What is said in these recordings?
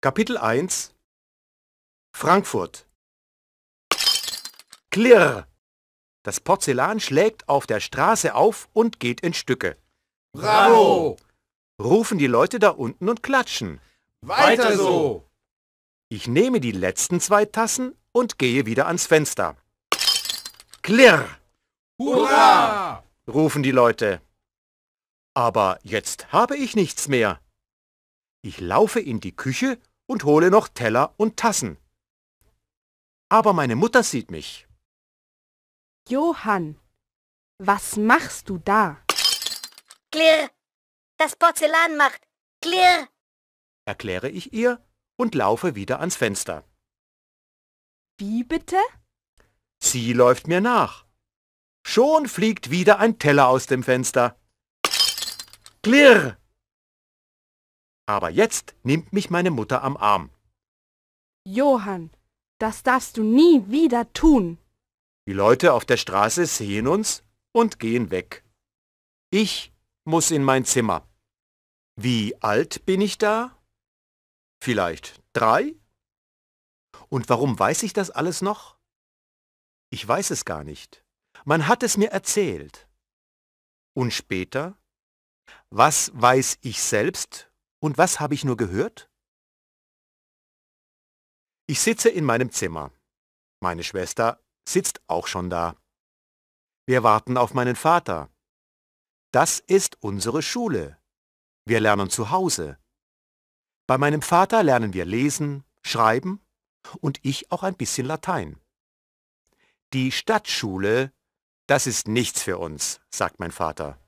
Kapitel 1 Frankfurt Klirr! Das Porzellan schlägt auf der Straße auf und geht in Stücke. Bravo! Rufen die Leute da unten und klatschen. Weiter so! Ich nehme die letzten zwei Tassen und gehe wieder ans Fenster. Klirr! Hurra! rufen die Leute. Aber jetzt habe ich nichts mehr. Ich laufe in die Küche und hole noch Teller und Tassen. Aber meine Mutter sieht mich. Johann, was machst du da? Klirr, das Porzellan macht klirr, erkläre ich ihr und laufe wieder ans Fenster. Wie bitte? Sie läuft mir nach. Schon fliegt wieder ein Teller aus dem Fenster. Klirr! Aber jetzt nimmt mich meine Mutter am Arm. Johann, das darfst du nie wieder tun. Die Leute auf der Straße sehen uns und gehen weg. Ich muss in mein Zimmer. Wie alt bin ich da? Vielleicht drei? Und warum weiß ich das alles noch? Ich weiß es gar nicht. Man hat es mir erzählt. Und später? Was weiß ich selbst und was habe ich nur gehört? Ich sitze in meinem Zimmer. Meine Schwester sitzt auch schon da. Wir warten auf meinen Vater. Das ist unsere Schule. Wir lernen zu Hause. Bei meinem Vater lernen wir lesen, schreiben und ich auch ein bisschen Latein. Die Stadtschule, das ist nichts für uns, sagt mein Vater.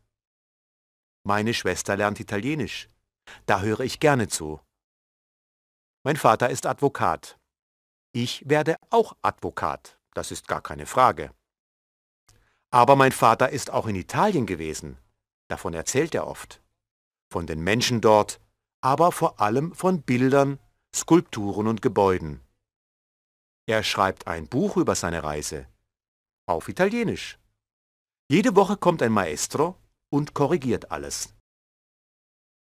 Meine Schwester lernt Italienisch. Da höre ich gerne zu. Mein Vater ist Advokat. Ich werde auch Advokat, das ist gar keine Frage. Aber mein Vater ist auch in Italien gewesen, davon erzählt er oft. Von den Menschen dort, aber vor allem von Bildern, Skulpturen und Gebäuden. Er schreibt ein Buch über seine Reise, auf Italienisch. Jede Woche kommt ein Maestro und korrigiert alles.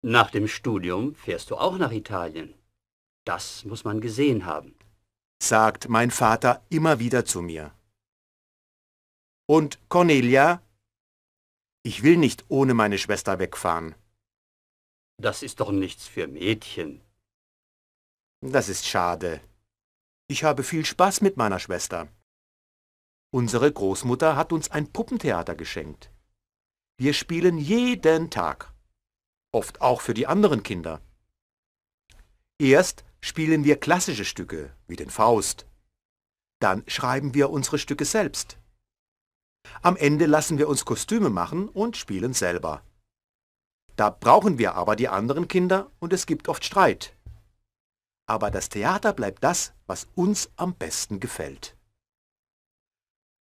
Nach dem Studium fährst du auch nach Italien. Das muss man gesehen haben, sagt mein Vater immer wieder zu mir. Und Cornelia? Ich will nicht ohne meine Schwester wegfahren. Das ist doch nichts für Mädchen. Das ist schade. Ich habe viel Spaß mit meiner Schwester. Unsere Großmutter hat uns ein Puppentheater geschenkt. Wir spielen jeden Tag oft auch für die anderen Kinder. Erst spielen wir klassische Stücke, wie den Faust. Dann schreiben wir unsere Stücke selbst. Am Ende lassen wir uns Kostüme machen und spielen selber. Da brauchen wir aber die anderen Kinder und es gibt oft Streit. Aber das Theater bleibt das, was uns am besten gefällt.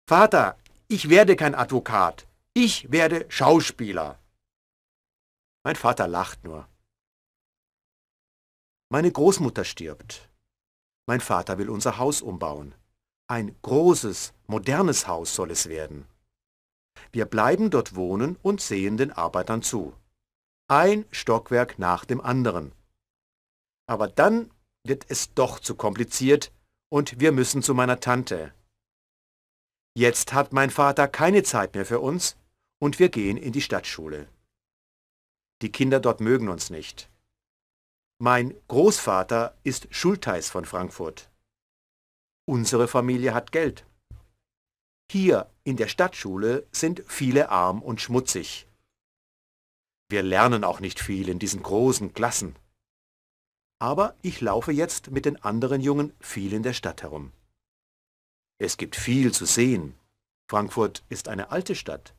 Vater, ich werde kein Advokat. Ich werde Schauspieler. Mein Vater lacht nur. Meine Großmutter stirbt. Mein Vater will unser Haus umbauen. Ein großes, modernes Haus soll es werden. Wir bleiben dort wohnen und sehen den Arbeitern zu. Ein Stockwerk nach dem anderen. Aber dann wird es doch zu kompliziert und wir müssen zu meiner Tante. Jetzt hat mein Vater keine Zeit mehr für uns und wir gehen in die Stadtschule. Die Kinder dort mögen uns nicht. Mein Großvater ist Schultheiß von Frankfurt. Unsere Familie hat Geld. Hier in der Stadtschule sind viele arm und schmutzig. Wir lernen auch nicht viel in diesen großen Klassen. Aber ich laufe jetzt mit den anderen Jungen viel in der Stadt herum. Es gibt viel zu sehen. Frankfurt ist eine alte Stadt.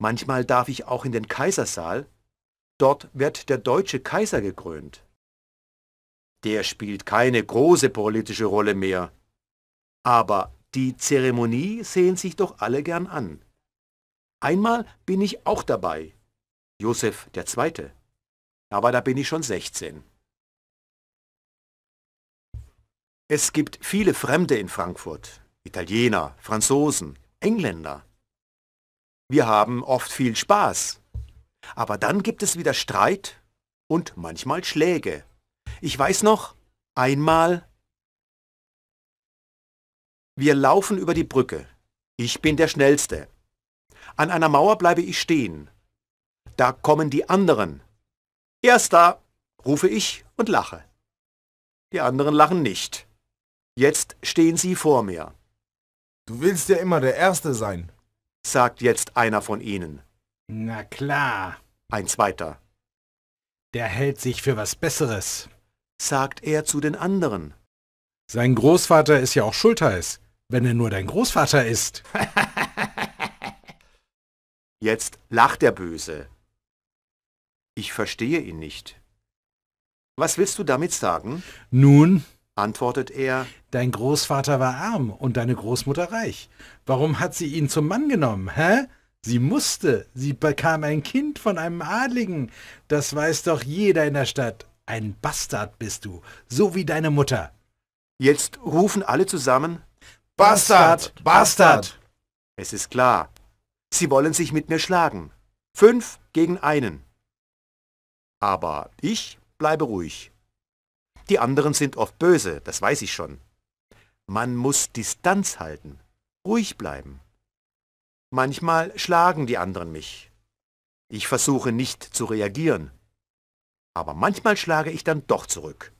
Manchmal darf ich auch in den Kaisersaal Dort wird der deutsche Kaiser gekrönt. Der spielt keine große politische Rolle mehr. Aber die Zeremonie sehen sich doch alle gern an. Einmal bin ich auch dabei. Josef der Zweite. Aber da bin ich schon 16. Es gibt viele Fremde in Frankfurt. Italiener, Franzosen, Engländer. Wir haben oft viel Spaß, aber dann gibt es wieder Streit und manchmal Schläge. Ich weiß noch, einmal... Wir laufen über die Brücke. Ich bin der Schnellste. An einer Mauer bleibe ich stehen. Da kommen die anderen. Erster, rufe ich und lache. Die anderen lachen nicht. Jetzt stehen sie vor mir. Du willst ja immer der Erste sein, sagt jetzt einer von ihnen. Na klar. Ein zweiter. Der hält sich für was Besseres, sagt er zu den anderen. Sein Großvater ist ja auch Schultheiß, wenn er nur dein Großvater ist. Jetzt lacht der Böse. Ich verstehe ihn nicht. Was willst du damit sagen? Nun, antwortet er, dein Großvater war arm und deine Großmutter reich. Warum hat sie ihn zum Mann genommen, hä? Sie musste. Sie bekam ein Kind von einem Adligen. Das weiß doch jeder in der Stadt. Ein Bastard bist du, so wie deine Mutter. Jetzt rufen alle zusammen. Bastard! Bastard! Bastard! Es ist klar. Sie wollen sich mit mir schlagen. Fünf gegen einen. Aber ich bleibe ruhig. Die anderen sind oft böse, das weiß ich schon. Man muss Distanz halten, ruhig bleiben. Manchmal schlagen die anderen mich. Ich versuche nicht zu reagieren. Aber manchmal schlage ich dann doch zurück.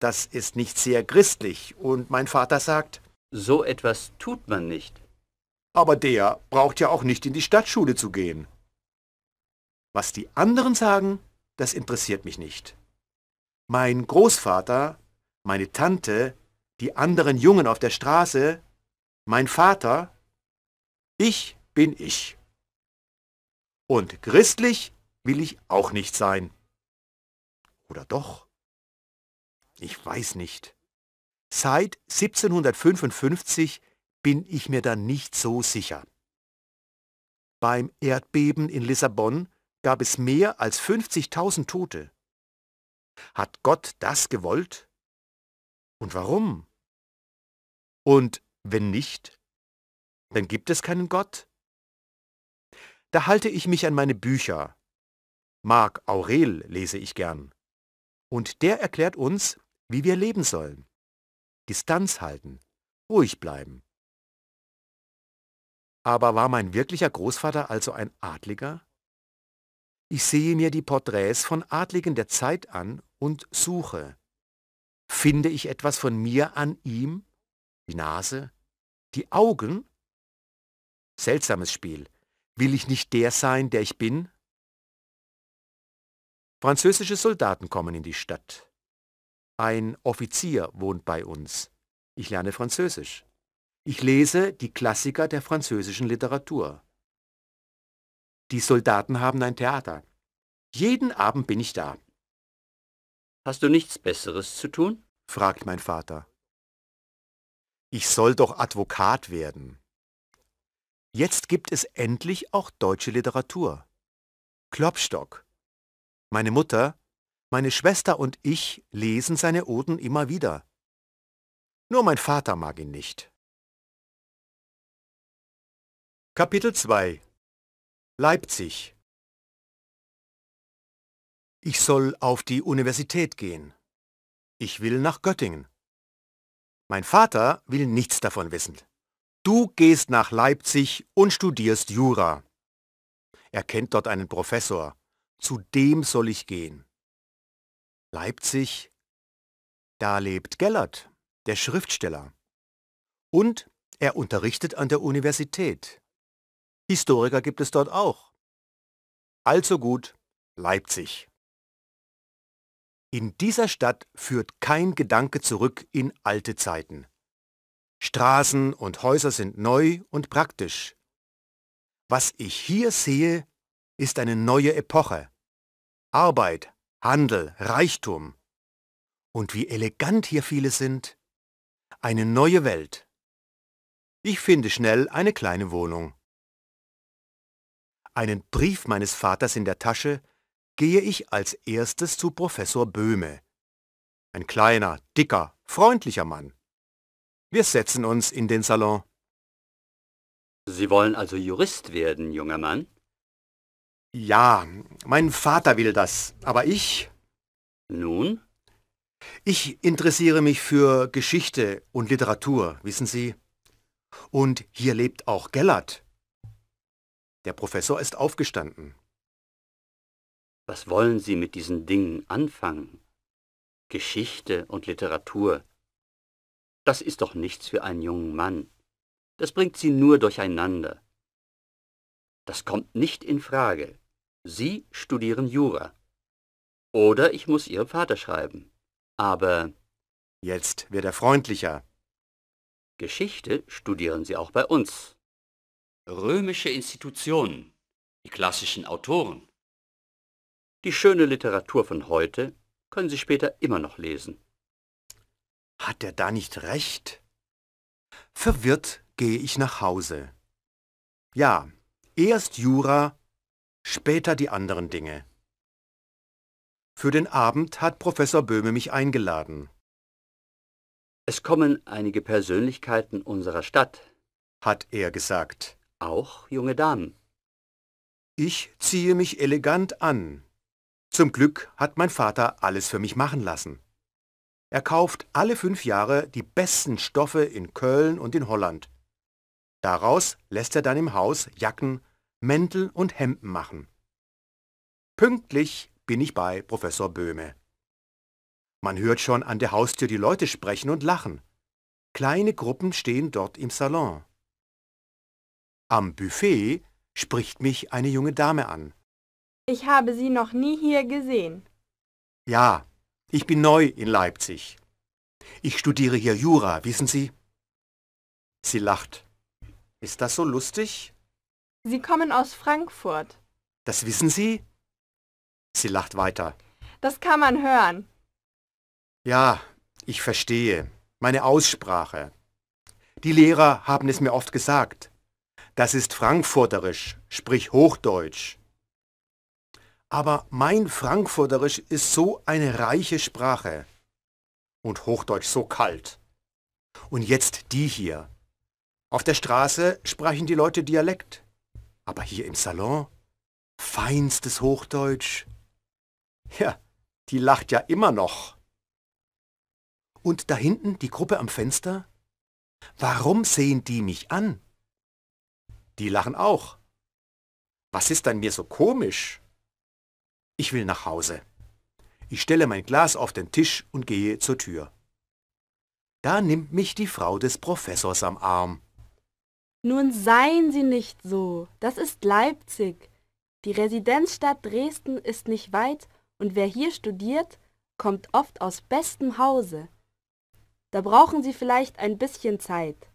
Das ist nicht sehr christlich und mein Vater sagt, so etwas tut man nicht. Aber der braucht ja auch nicht in die Stadtschule zu gehen. Was die anderen sagen, das interessiert mich nicht. Mein Großvater, meine Tante, die anderen Jungen auf der Straße, mein Vater, ich bin ich. Und christlich will ich auch nicht sein. Oder doch? Ich weiß nicht. Seit 1755 bin ich mir da nicht so sicher. Beim Erdbeben in Lissabon gab es mehr als 50.000 Tote. Hat Gott das gewollt? Und warum? Und wenn nicht? dann gibt es keinen Gott? Da halte ich mich an meine Bücher. Marc Aurel lese ich gern. Und der erklärt uns, wie wir leben sollen. Distanz halten, ruhig bleiben. Aber war mein wirklicher Großvater also ein Adliger? Ich sehe mir die Porträts von Adligen der Zeit an und suche. Finde ich etwas von mir an ihm? Die Nase? Die Augen? Seltsames Spiel. Will ich nicht der sein, der ich bin? Französische Soldaten kommen in die Stadt. Ein Offizier wohnt bei uns. Ich lerne Französisch. Ich lese die Klassiker der französischen Literatur. Die Soldaten haben ein Theater. Jeden Abend bin ich da. Hast du nichts Besseres zu tun? fragt mein Vater. Ich soll doch Advokat werden. Jetzt gibt es endlich auch deutsche Literatur. Klopstock. Meine Mutter, meine Schwester und ich lesen seine Oden immer wieder. Nur mein Vater mag ihn nicht. Kapitel 2 Leipzig Ich soll auf die Universität gehen. Ich will nach Göttingen. Mein Vater will nichts davon wissen. Du gehst nach Leipzig und studierst Jura. Er kennt dort einen Professor. Zu dem soll ich gehen. Leipzig, da lebt Gellert, der Schriftsteller. Und er unterrichtet an der Universität. Historiker gibt es dort auch. Also gut, Leipzig. In dieser Stadt führt kein Gedanke zurück in alte Zeiten. Straßen und Häuser sind neu und praktisch. Was ich hier sehe, ist eine neue Epoche. Arbeit, Handel, Reichtum. Und wie elegant hier viele sind. Eine neue Welt. Ich finde schnell eine kleine Wohnung. Einen Brief meines Vaters in der Tasche gehe ich als erstes zu Professor Böhme. Ein kleiner, dicker, freundlicher Mann. Wir setzen uns in den Salon. Sie wollen also Jurist werden, junger Mann? Ja, mein Vater will das, aber ich... Nun? Ich interessiere mich für Geschichte und Literatur, wissen Sie. Und hier lebt auch Gellert. Der Professor ist aufgestanden. Was wollen Sie mit diesen Dingen anfangen? Geschichte und Literatur. Das ist doch nichts für einen jungen Mann. Das bringt sie nur durcheinander. Das kommt nicht in Frage. Sie studieren Jura. Oder ich muss Ihrem Vater schreiben. Aber... Jetzt wird er freundlicher. Geschichte studieren Sie auch bei uns. Römische Institutionen, die klassischen Autoren. Die schöne Literatur von heute können Sie später immer noch lesen. Hat er da nicht recht? Verwirrt gehe ich nach Hause. Ja, erst Jura, später die anderen Dinge. Für den Abend hat Professor Böhme mich eingeladen. Es kommen einige Persönlichkeiten unserer Stadt, hat er gesagt. Auch junge Damen. Ich ziehe mich elegant an. Zum Glück hat mein Vater alles für mich machen lassen. Er kauft alle fünf Jahre die besten Stoffe in Köln und in Holland. Daraus lässt er dann im Haus Jacken, Mäntel und Hemden machen. Pünktlich bin ich bei Professor Böhme. Man hört schon an der Haustür die Leute sprechen und lachen. Kleine Gruppen stehen dort im Salon. Am Buffet spricht mich eine junge Dame an. Ich habe Sie noch nie hier gesehen. Ja, ich bin neu in Leipzig. Ich studiere hier Jura, wissen Sie? Sie lacht. Ist das so lustig? Sie kommen aus Frankfurt. Das wissen Sie? Sie lacht weiter. Das kann man hören. Ja, ich verstehe. Meine Aussprache. Die Lehrer haben es mir oft gesagt. Das ist frankfurterisch, sprich Hochdeutsch aber mein Frankfurterisch ist so eine reiche Sprache und Hochdeutsch so kalt. Und jetzt die hier. Auf der Straße sprechen die Leute Dialekt, aber hier im Salon feinstes Hochdeutsch. Ja, die lacht ja immer noch. Und da hinten die Gruppe am Fenster? Warum sehen die mich an? Die lachen auch. Was ist an mir so komisch? Ich will nach Hause. Ich stelle mein Glas auf den Tisch und gehe zur Tür. Da nimmt mich die Frau des Professors am Arm. Nun seien Sie nicht so. Das ist Leipzig. Die Residenzstadt Dresden ist nicht weit und wer hier studiert, kommt oft aus bestem Hause. Da brauchen Sie vielleicht ein bisschen Zeit.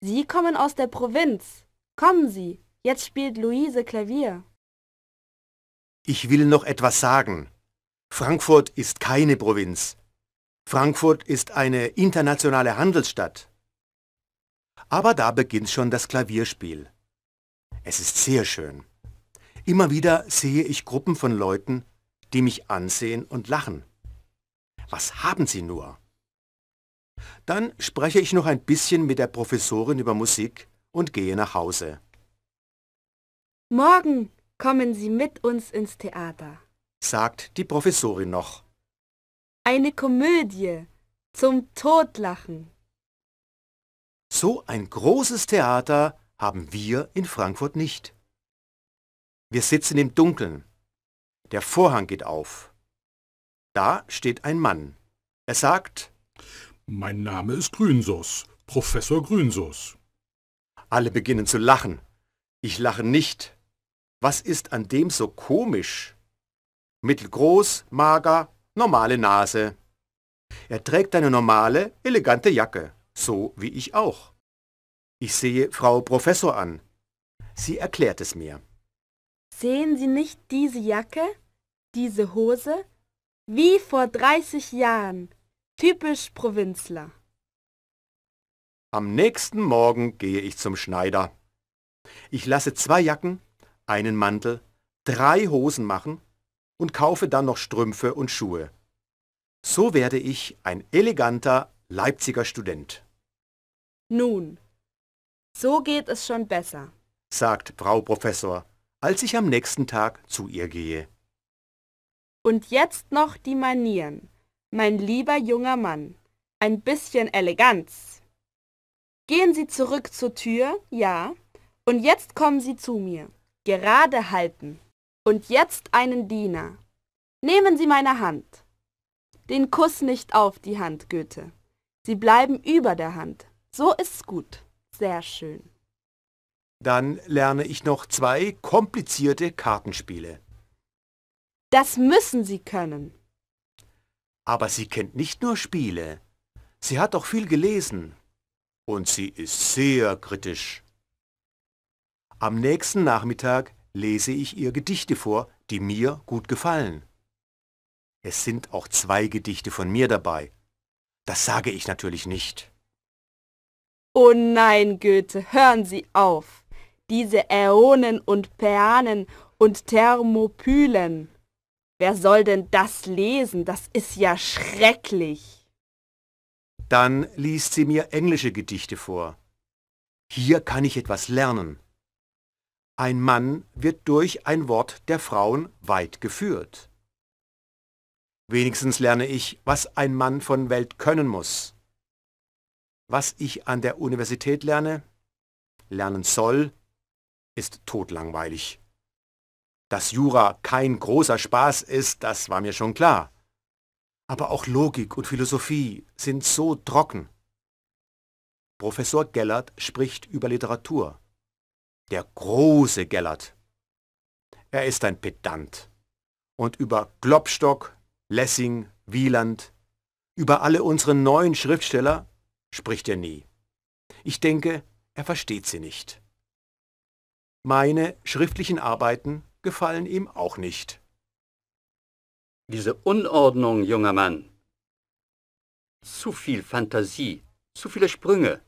Sie kommen aus der Provinz. Kommen Sie, jetzt spielt Luise Klavier. Ich will noch etwas sagen. Frankfurt ist keine Provinz. Frankfurt ist eine internationale Handelsstadt. Aber da beginnt schon das Klavierspiel. Es ist sehr schön. Immer wieder sehe ich Gruppen von Leuten, die mich ansehen und lachen. Was haben sie nur? Dann spreche ich noch ein bisschen mit der Professorin über Musik und gehe nach Hause. Morgen, Kommen Sie mit uns ins Theater, sagt die Professorin noch. Eine Komödie zum Totlachen. So ein großes Theater haben wir in Frankfurt nicht. Wir sitzen im Dunkeln. Der Vorhang geht auf. Da steht ein Mann. Er sagt, Mein Name ist Grünsoß, Professor Grünsoß. Alle beginnen zu lachen. Ich lache nicht was ist an dem so komisch? Mittelgroß, mager, normale Nase. Er trägt eine normale, elegante Jacke, so wie ich auch. Ich sehe Frau Professor an. Sie erklärt es mir. Sehen Sie nicht diese Jacke, diese Hose? Wie vor 30 Jahren. Typisch Provinzler. Am nächsten Morgen gehe ich zum Schneider. Ich lasse zwei Jacken einen Mantel, drei Hosen machen und kaufe dann noch Strümpfe und Schuhe. So werde ich ein eleganter Leipziger Student. Nun, so geht es schon besser, sagt Frau Professor, als ich am nächsten Tag zu ihr gehe. Und jetzt noch die Manieren, mein lieber junger Mann. Ein bisschen Eleganz. Gehen Sie zurück zur Tür, ja, und jetzt kommen Sie zu mir gerade halten. Und jetzt einen Diener. Nehmen Sie meine Hand. Den Kuss nicht auf die Hand, Goethe. Sie bleiben über der Hand. So ist's gut. Sehr schön. Dann lerne ich noch zwei komplizierte Kartenspiele. Das müssen Sie können. Aber sie kennt nicht nur Spiele. Sie hat auch viel gelesen. Und sie ist sehr kritisch. Am nächsten Nachmittag lese ich ihr Gedichte vor, die mir gut gefallen. Es sind auch zwei Gedichte von mir dabei. Das sage ich natürlich nicht. Oh nein, Goethe, hören Sie auf. Diese Äonen und Päanen und Thermopylen. Wer soll denn das lesen? Das ist ja schrecklich. Dann liest sie mir englische Gedichte vor. Hier kann ich etwas lernen. Ein Mann wird durch ein Wort der Frauen weit geführt. Wenigstens lerne ich, was ein Mann von Welt können muss. Was ich an der Universität lerne, lernen soll, ist todlangweilig. Dass Jura kein großer Spaß ist, das war mir schon klar. Aber auch Logik und Philosophie sind so trocken. Professor Gellert spricht über Literatur. Der große Gellert. Er ist ein Pedant. Und über Klopstock, Lessing, Wieland, über alle unsere neuen Schriftsteller spricht er nie. Ich denke, er versteht sie nicht. Meine schriftlichen Arbeiten gefallen ihm auch nicht. Diese Unordnung, junger Mann. Zu viel Fantasie, zu viele Sprünge.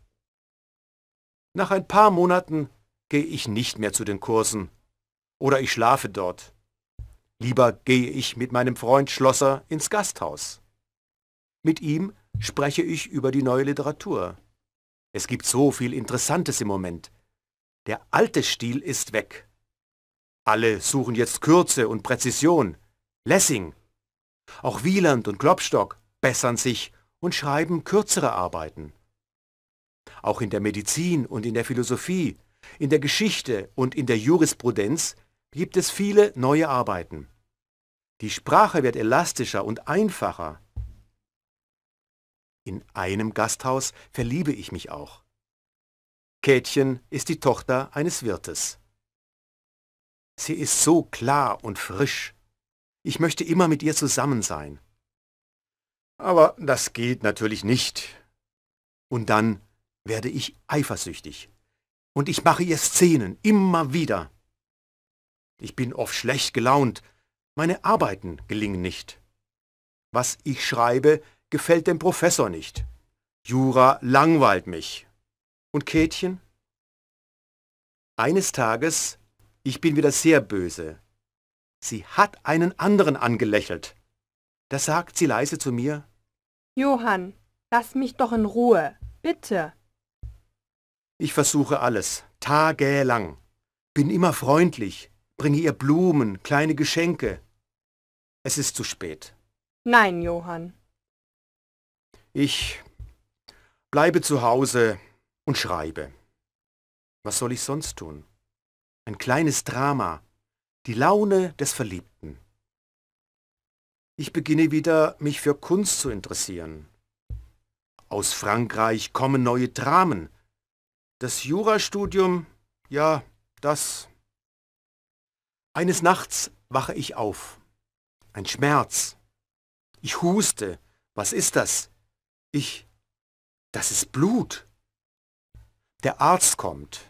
Nach ein paar Monaten gehe ich nicht mehr zu den Kursen. Oder ich schlafe dort. Lieber gehe ich mit meinem Freund Schlosser ins Gasthaus. Mit ihm spreche ich über die neue Literatur. Es gibt so viel Interessantes im Moment. Der alte Stil ist weg. Alle suchen jetzt Kürze und Präzision. Lessing. Auch Wieland und Klopstock bessern sich und schreiben kürzere Arbeiten. Auch in der Medizin und in der Philosophie in der Geschichte und in der Jurisprudenz gibt es viele neue Arbeiten. Die Sprache wird elastischer und einfacher. In einem Gasthaus verliebe ich mich auch. Kätchen ist die Tochter eines Wirtes. Sie ist so klar und frisch. Ich möchte immer mit ihr zusammen sein. Aber das geht natürlich nicht. Und dann werde ich eifersüchtig und ich mache ihr Szenen, immer wieder. Ich bin oft schlecht gelaunt, meine Arbeiten gelingen nicht. Was ich schreibe, gefällt dem Professor nicht. Jura langweilt mich. Und Käthchen? Eines Tages, ich bin wieder sehr böse. Sie hat einen anderen angelächelt. Da sagt sie leise zu mir, Johann, lass mich doch in Ruhe, bitte. Ich versuche alles, tagelang. Bin immer freundlich, bringe ihr Blumen, kleine Geschenke. Es ist zu spät. Nein, Johann. Ich bleibe zu Hause und schreibe. Was soll ich sonst tun? Ein kleines Drama, die Laune des Verliebten. Ich beginne wieder, mich für Kunst zu interessieren. Aus Frankreich kommen neue Dramen, das Jurastudium, ja, das. Eines Nachts wache ich auf. Ein Schmerz. Ich huste. Was ist das? Ich. Das ist Blut. Der Arzt kommt.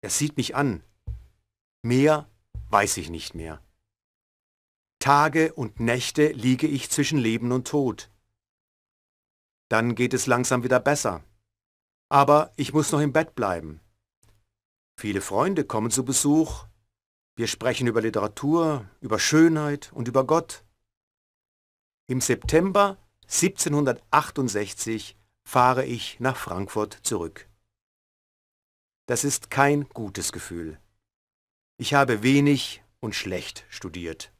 Er sieht mich an. Mehr weiß ich nicht mehr. Tage und Nächte liege ich zwischen Leben und Tod. Dann geht es langsam wieder besser aber ich muss noch im Bett bleiben. Viele Freunde kommen zu Besuch. Wir sprechen über Literatur, über Schönheit und über Gott. Im September 1768 fahre ich nach Frankfurt zurück. Das ist kein gutes Gefühl. Ich habe wenig und schlecht studiert.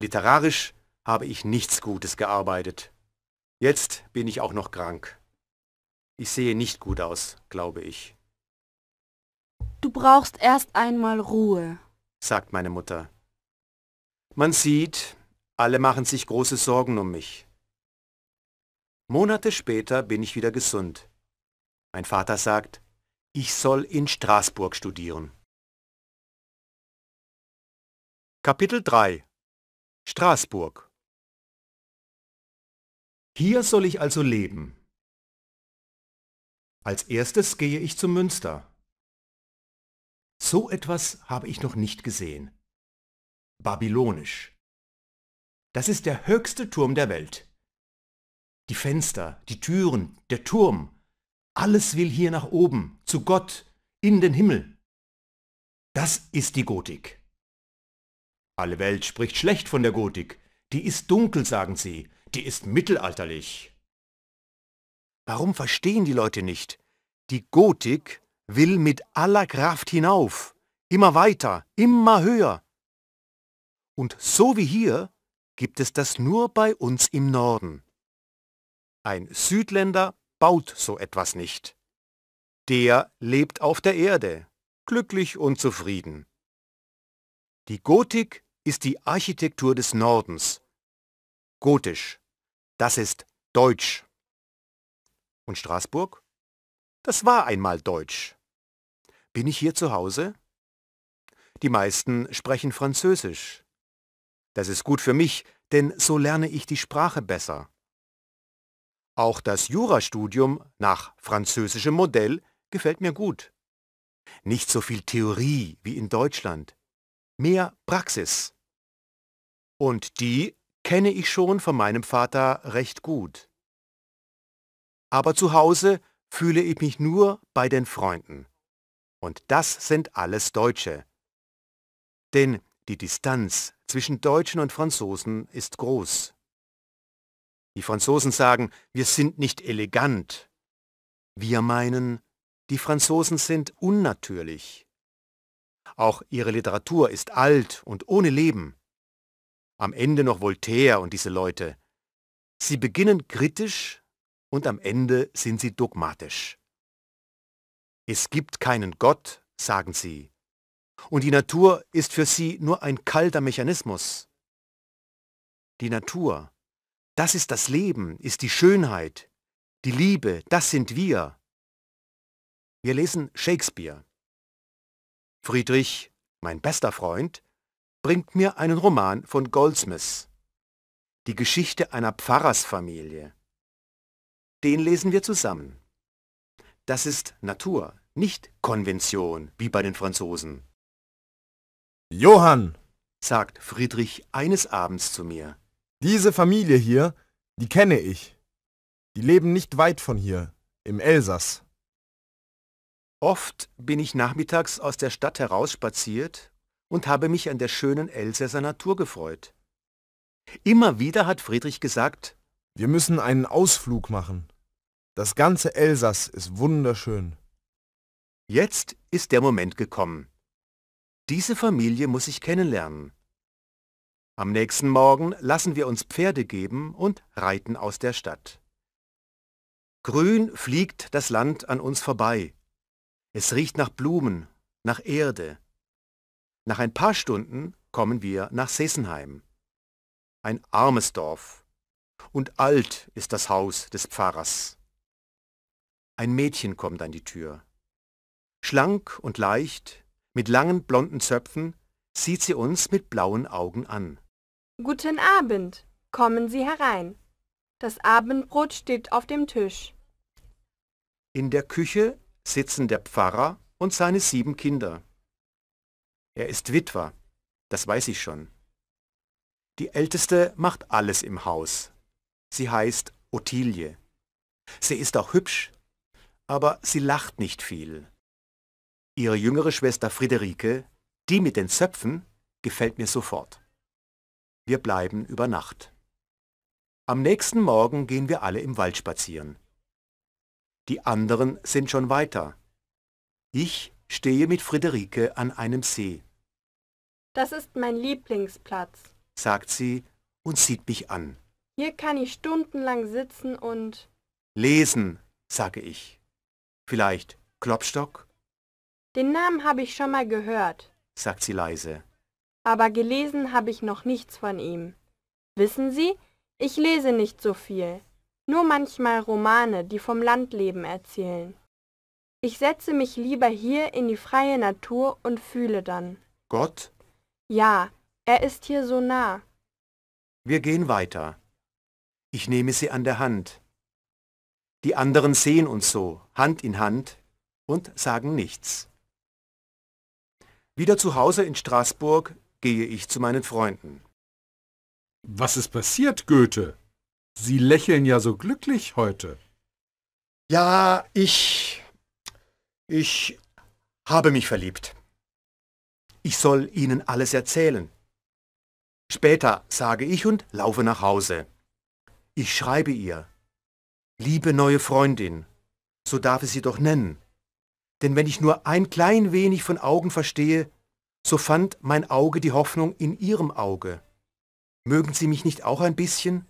Literarisch habe ich nichts Gutes gearbeitet. Jetzt bin ich auch noch krank. Ich sehe nicht gut aus, glaube ich. Du brauchst erst einmal Ruhe, sagt meine Mutter. Man sieht, alle machen sich große Sorgen um mich. Monate später bin ich wieder gesund. Mein Vater sagt, ich soll in Straßburg studieren. Kapitel 3 Straßburg Hier soll ich also leben, als erstes gehe ich zum Münster. So etwas habe ich noch nicht gesehen. Babylonisch. Das ist der höchste Turm der Welt. Die Fenster, die Türen, der Turm, alles will hier nach oben, zu Gott, in den Himmel. Das ist die Gotik. Alle Welt spricht schlecht von der Gotik. Die ist dunkel, sagen sie, die ist mittelalterlich. Warum verstehen die Leute nicht? Die Gotik will mit aller Kraft hinauf, immer weiter, immer höher. Und so wie hier gibt es das nur bei uns im Norden. Ein Südländer baut so etwas nicht. Der lebt auf der Erde, glücklich und zufrieden. Die Gotik ist die Architektur des Nordens. Gotisch, das ist deutsch. Und Straßburg? Das war einmal Deutsch. Bin ich hier zu Hause? Die meisten sprechen Französisch. Das ist gut für mich, denn so lerne ich die Sprache besser. Auch das Jurastudium nach französischem Modell gefällt mir gut. Nicht so viel Theorie wie in Deutschland, mehr Praxis. Und die kenne ich schon von meinem Vater recht gut aber zu Hause fühle ich mich nur bei den Freunden. Und das sind alles Deutsche. Denn die Distanz zwischen Deutschen und Franzosen ist groß. Die Franzosen sagen, wir sind nicht elegant. Wir meinen, die Franzosen sind unnatürlich. Auch ihre Literatur ist alt und ohne Leben. Am Ende noch Voltaire und diese Leute. Sie beginnen kritisch, und am Ende sind sie dogmatisch. Es gibt keinen Gott, sagen sie, und die Natur ist für sie nur ein kalter Mechanismus. Die Natur, das ist das Leben, ist die Schönheit, die Liebe, das sind wir. Wir lesen Shakespeare. Friedrich, mein bester Freund, bringt mir einen Roman von Goldsmith. Die Geschichte einer Pfarrersfamilie. Den lesen wir zusammen. Das ist Natur, nicht Konvention, wie bei den Franzosen. Johann, sagt Friedrich eines Abends zu mir. Diese Familie hier, die kenne ich. Die leben nicht weit von hier, im Elsass. Oft bin ich nachmittags aus der Stadt herausspaziert und habe mich an der schönen Elsässer Natur gefreut. Immer wieder hat Friedrich gesagt, wir müssen einen Ausflug machen. Das ganze Elsass ist wunderschön. Jetzt ist der Moment gekommen. Diese Familie muss ich kennenlernen. Am nächsten Morgen lassen wir uns Pferde geben und reiten aus der Stadt. Grün fliegt das Land an uns vorbei. Es riecht nach Blumen, nach Erde. Nach ein paar Stunden kommen wir nach Sessenheim. Ein armes Dorf. Und alt ist das Haus des Pfarrers. Ein Mädchen kommt an die Tür. Schlank und leicht, mit langen blonden Zöpfen, sieht sie uns mit blauen Augen an. Guten Abend, kommen Sie herein. Das Abendbrot steht auf dem Tisch. In der Küche sitzen der Pfarrer und seine sieben Kinder. Er ist Witwer, das weiß ich schon. Die Älteste macht alles im Haus. Sie heißt Ottilie. Sie ist auch hübsch aber sie lacht nicht viel. Ihre jüngere Schwester Friederike, die mit den Zöpfen, gefällt mir sofort. Wir bleiben über Nacht. Am nächsten Morgen gehen wir alle im Wald spazieren. Die anderen sind schon weiter. Ich stehe mit Friederike an einem See. Das ist mein Lieblingsplatz, sagt sie und sieht mich an. Hier kann ich stundenlang sitzen und... Lesen, sage ich. Vielleicht Klopstock? Den Namen habe ich schon mal gehört, sagt sie leise. Aber gelesen habe ich noch nichts von ihm. Wissen Sie, ich lese nicht so viel, nur manchmal Romane, die vom Landleben erzählen. Ich setze mich lieber hier in die freie Natur und fühle dann. Gott? Ja, er ist hier so nah. Wir gehen weiter. Ich nehme sie an der Hand. Die anderen sehen uns so, Hand in Hand, und sagen nichts. Wieder zu Hause in Straßburg gehe ich zu meinen Freunden. Was ist passiert, Goethe? Sie lächeln ja so glücklich heute. Ja, ich... ich habe mich verliebt. Ich soll Ihnen alles erzählen. Später, sage ich und laufe nach Hause. Ich schreibe ihr, liebe neue Freundin, so darf ich sie doch nennen. Denn wenn ich nur ein klein wenig von Augen verstehe, so fand mein Auge die Hoffnung in ihrem Auge. Mögen Sie mich nicht auch ein bisschen,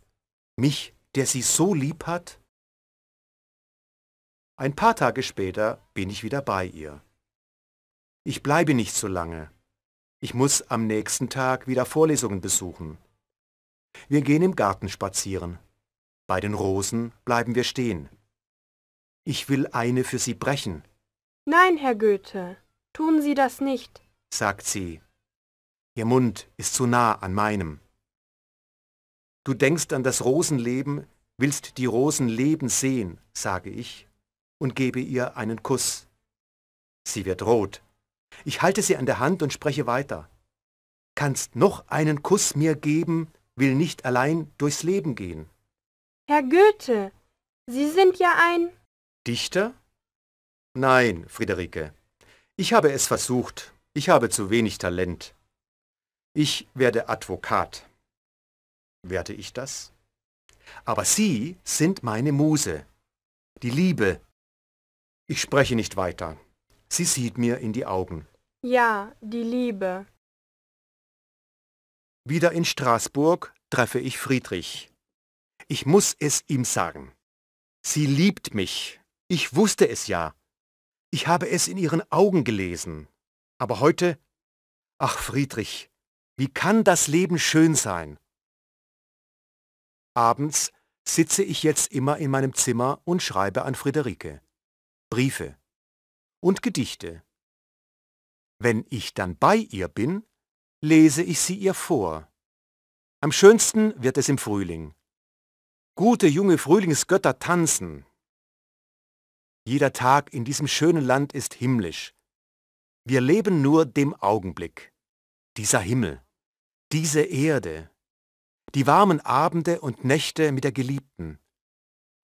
mich, der Sie so lieb hat? Ein paar Tage später bin ich wieder bei ihr. Ich bleibe nicht so lange. Ich muss am nächsten Tag wieder Vorlesungen besuchen. Wir gehen im Garten spazieren. Bei den Rosen bleiben wir stehen. Ich will eine für Sie brechen. Nein, Herr Goethe, tun Sie das nicht, sagt sie. Ihr Mund ist zu nah an meinem. Du denkst an das Rosenleben, willst die Rosen leben sehen, sage ich und gebe ihr einen Kuss. Sie wird rot. Ich halte sie an der Hand und spreche weiter. Kannst noch einen Kuss mir geben, will nicht allein durchs Leben gehen. Herr Goethe, Sie sind ja ein... Dichter? Nein, Friederike. Ich habe es versucht. Ich habe zu wenig Talent. Ich werde Advokat. Werde ich das? Aber Sie sind meine Muse. Die Liebe. Ich spreche nicht weiter. Sie sieht mir in die Augen. Ja, die Liebe. Wieder in Straßburg treffe ich Friedrich. Ich muss es ihm sagen. Sie liebt mich. Ich wusste es ja. Ich habe es in ihren Augen gelesen. Aber heute? Ach Friedrich, wie kann das Leben schön sein? Abends sitze ich jetzt immer in meinem Zimmer und schreibe an Friederike. Briefe und Gedichte. Wenn ich dann bei ihr bin, lese ich sie ihr vor. Am schönsten wird es im Frühling. Gute junge Frühlingsgötter tanzen. Jeder Tag in diesem schönen Land ist himmlisch. Wir leben nur dem Augenblick. Dieser Himmel, diese Erde, die warmen Abende und Nächte mit der Geliebten.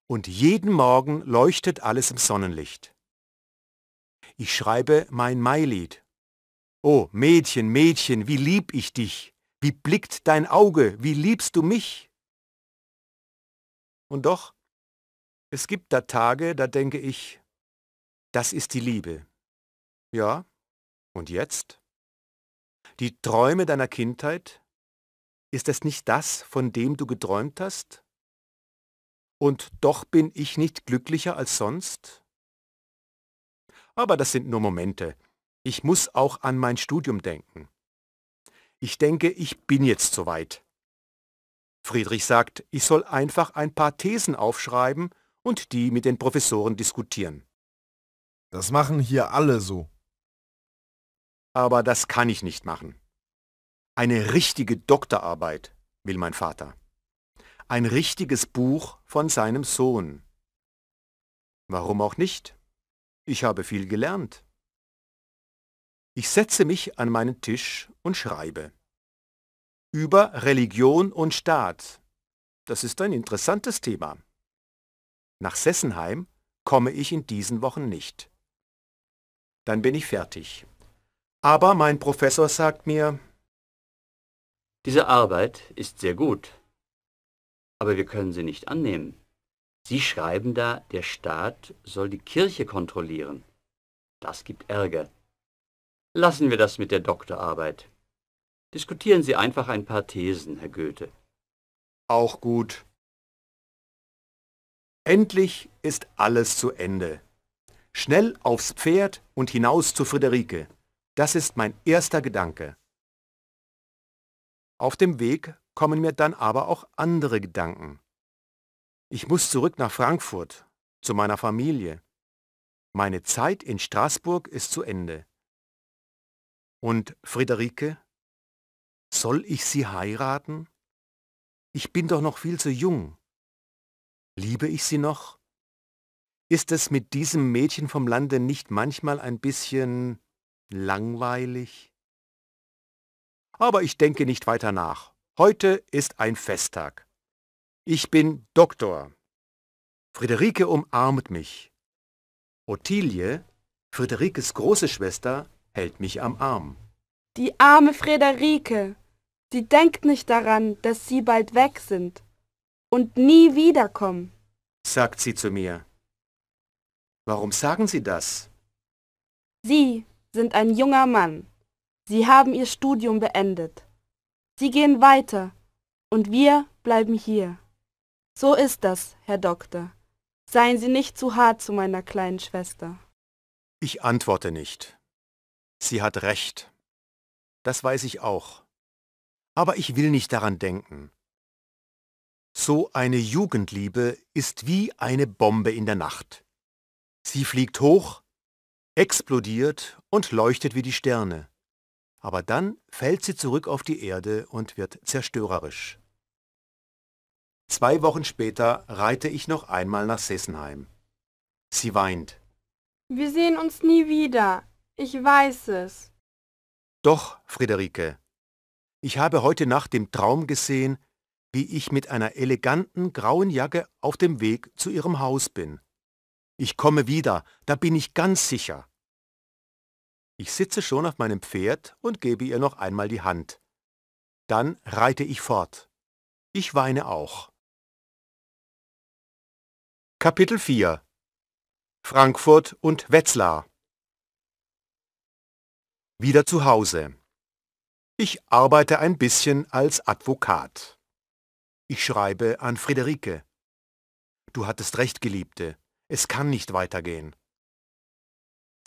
Und jeden Morgen leuchtet alles im Sonnenlicht. Ich schreibe mein Mailied. Oh Mädchen, Mädchen, wie lieb ich dich! Wie blickt dein Auge, wie liebst du mich? Und doch, es gibt da Tage, da denke ich, das ist die Liebe. Ja, und jetzt? Die Träume deiner Kindheit? Ist es nicht das, von dem du geträumt hast? Und doch bin ich nicht glücklicher als sonst? Aber das sind nur Momente. Ich muss auch an mein Studium denken. Ich denke, ich bin jetzt soweit. Friedrich sagt, ich soll einfach ein paar Thesen aufschreiben und die mit den Professoren diskutieren. Das machen hier alle so. Aber das kann ich nicht machen. Eine richtige Doktorarbeit will mein Vater. Ein richtiges Buch von seinem Sohn. Warum auch nicht? Ich habe viel gelernt. Ich setze mich an meinen Tisch und schreibe über Religion und Staat. Das ist ein interessantes Thema. Nach Sessenheim komme ich in diesen Wochen nicht. Dann bin ich fertig. Aber mein Professor sagt mir, diese Arbeit ist sehr gut, aber wir können sie nicht annehmen. Sie schreiben da, der Staat soll die Kirche kontrollieren. Das gibt Ärger. Lassen wir das mit der Doktorarbeit. Diskutieren Sie einfach ein paar Thesen, Herr Goethe. Auch gut. Endlich ist alles zu Ende. Schnell aufs Pferd und hinaus zu Friederike. Das ist mein erster Gedanke. Auf dem Weg kommen mir dann aber auch andere Gedanken. Ich muss zurück nach Frankfurt, zu meiner Familie. Meine Zeit in Straßburg ist zu Ende. Und Friederike? Soll ich sie heiraten? Ich bin doch noch viel zu jung. Liebe ich sie noch? Ist es mit diesem Mädchen vom Lande nicht manchmal ein bisschen langweilig? Aber ich denke nicht weiter nach. Heute ist ein Festtag. Ich bin Doktor. Friederike umarmt mich. Ottilie, Friederikes große Schwester, hält mich am Arm. Die arme Friederike. Sie denkt nicht daran, dass Sie bald weg sind und nie wiederkommen, sagt sie zu mir. Warum sagen Sie das? Sie sind ein junger Mann. Sie haben Ihr Studium beendet. Sie gehen weiter und wir bleiben hier. So ist das, Herr Doktor. Seien Sie nicht zu hart zu meiner kleinen Schwester. Ich antworte nicht. Sie hat recht. Das weiß ich auch aber ich will nicht daran denken. So eine Jugendliebe ist wie eine Bombe in der Nacht. Sie fliegt hoch, explodiert und leuchtet wie die Sterne. Aber dann fällt sie zurück auf die Erde und wird zerstörerisch. Zwei Wochen später reite ich noch einmal nach Sessenheim. Sie weint. Wir sehen uns nie wieder. Ich weiß es. Doch, Friederike, ich habe heute Nacht im Traum gesehen, wie ich mit einer eleganten grauen Jacke auf dem Weg zu ihrem Haus bin. Ich komme wieder, da bin ich ganz sicher. Ich sitze schon auf meinem Pferd und gebe ihr noch einmal die Hand. Dann reite ich fort. Ich weine auch. Kapitel 4 Frankfurt und Wetzlar Wieder zu Hause ich arbeite ein bisschen als Advokat. Ich schreibe an Friederike. Du hattest recht, Geliebte. Es kann nicht weitergehen.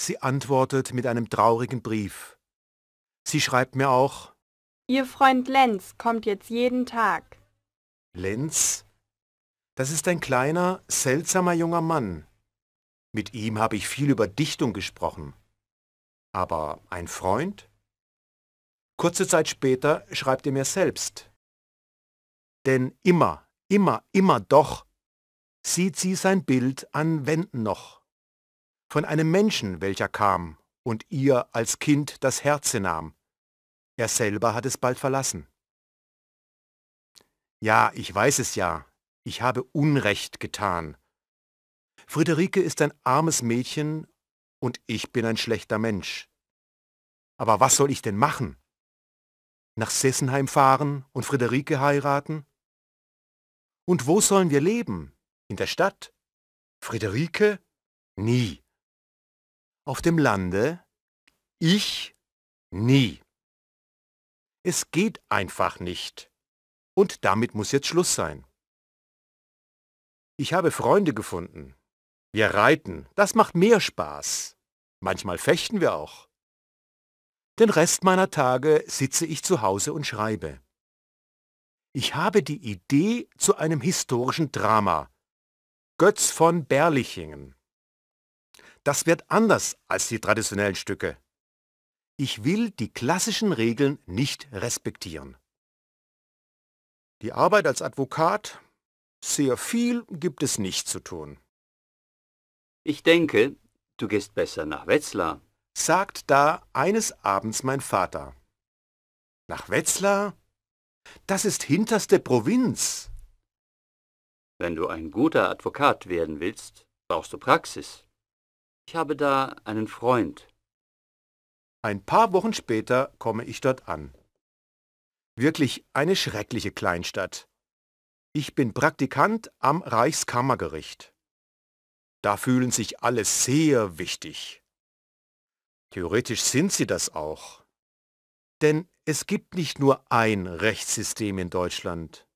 Sie antwortet mit einem traurigen Brief. Sie schreibt mir auch, Ihr Freund Lenz kommt jetzt jeden Tag. Lenz? Das ist ein kleiner, seltsamer junger Mann. Mit ihm habe ich viel über Dichtung gesprochen. Aber ein Freund? Kurze Zeit später schreibt er mir selbst. Denn immer, immer, immer doch sieht sie sein Bild an Wänden noch. Von einem Menschen, welcher kam und ihr als Kind das Herze nahm. Er selber hat es bald verlassen. Ja, ich weiß es ja, ich habe Unrecht getan. Friederike ist ein armes Mädchen und ich bin ein schlechter Mensch. Aber was soll ich denn machen? nach Sessenheim fahren und Friederike heiraten? Und wo sollen wir leben? In der Stadt? Friederike? Nie. Auf dem Lande? Ich? Nie. Es geht einfach nicht. Und damit muss jetzt Schluss sein. Ich habe Freunde gefunden. Wir reiten, das macht mehr Spaß. Manchmal fechten wir auch. Den Rest meiner Tage sitze ich zu Hause und schreibe. Ich habe die Idee zu einem historischen Drama. Götz von Berlichingen. Das wird anders als die traditionellen Stücke. Ich will die klassischen Regeln nicht respektieren. Die Arbeit als Advokat? Sehr viel gibt es nicht zu tun. Ich denke, du gehst besser nach Wetzlar sagt da eines Abends mein Vater. Nach Wetzlar? Das ist hinterste Provinz. Wenn du ein guter Advokat werden willst, brauchst du Praxis. Ich habe da einen Freund. Ein paar Wochen später komme ich dort an. Wirklich eine schreckliche Kleinstadt. Ich bin Praktikant am Reichskammergericht. Da fühlen sich alle sehr wichtig. Theoretisch sind sie das auch. Denn es gibt nicht nur ein Rechtssystem in Deutschland.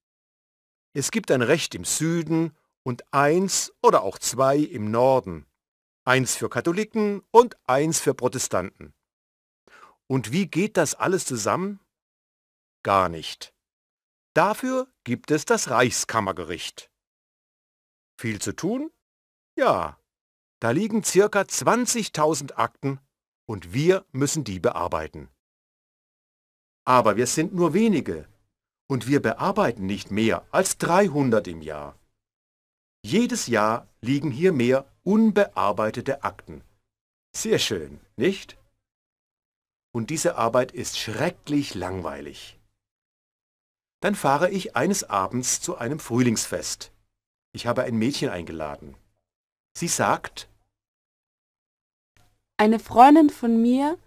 Es gibt ein Recht im Süden und eins oder auch zwei im Norden. Eins für Katholiken und eins für Protestanten. Und wie geht das alles zusammen? Gar nicht. Dafür gibt es das Reichskammergericht. Viel zu tun? Ja, da liegen circa 20.000 Akten und wir müssen die bearbeiten. Aber wir sind nur wenige und wir bearbeiten nicht mehr als 300 im Jahr. Jedes Jahr liegen hier mehr unbearbeitete Akten. Sehr schön, nicht? Und diese Arbeit ist schrecklich langweilig. Dann fahre ich eines Abends zu einem Frühlingsfest. Ich habe ein Mädchen eingeladen. Sie sagt, eine Freundin von mir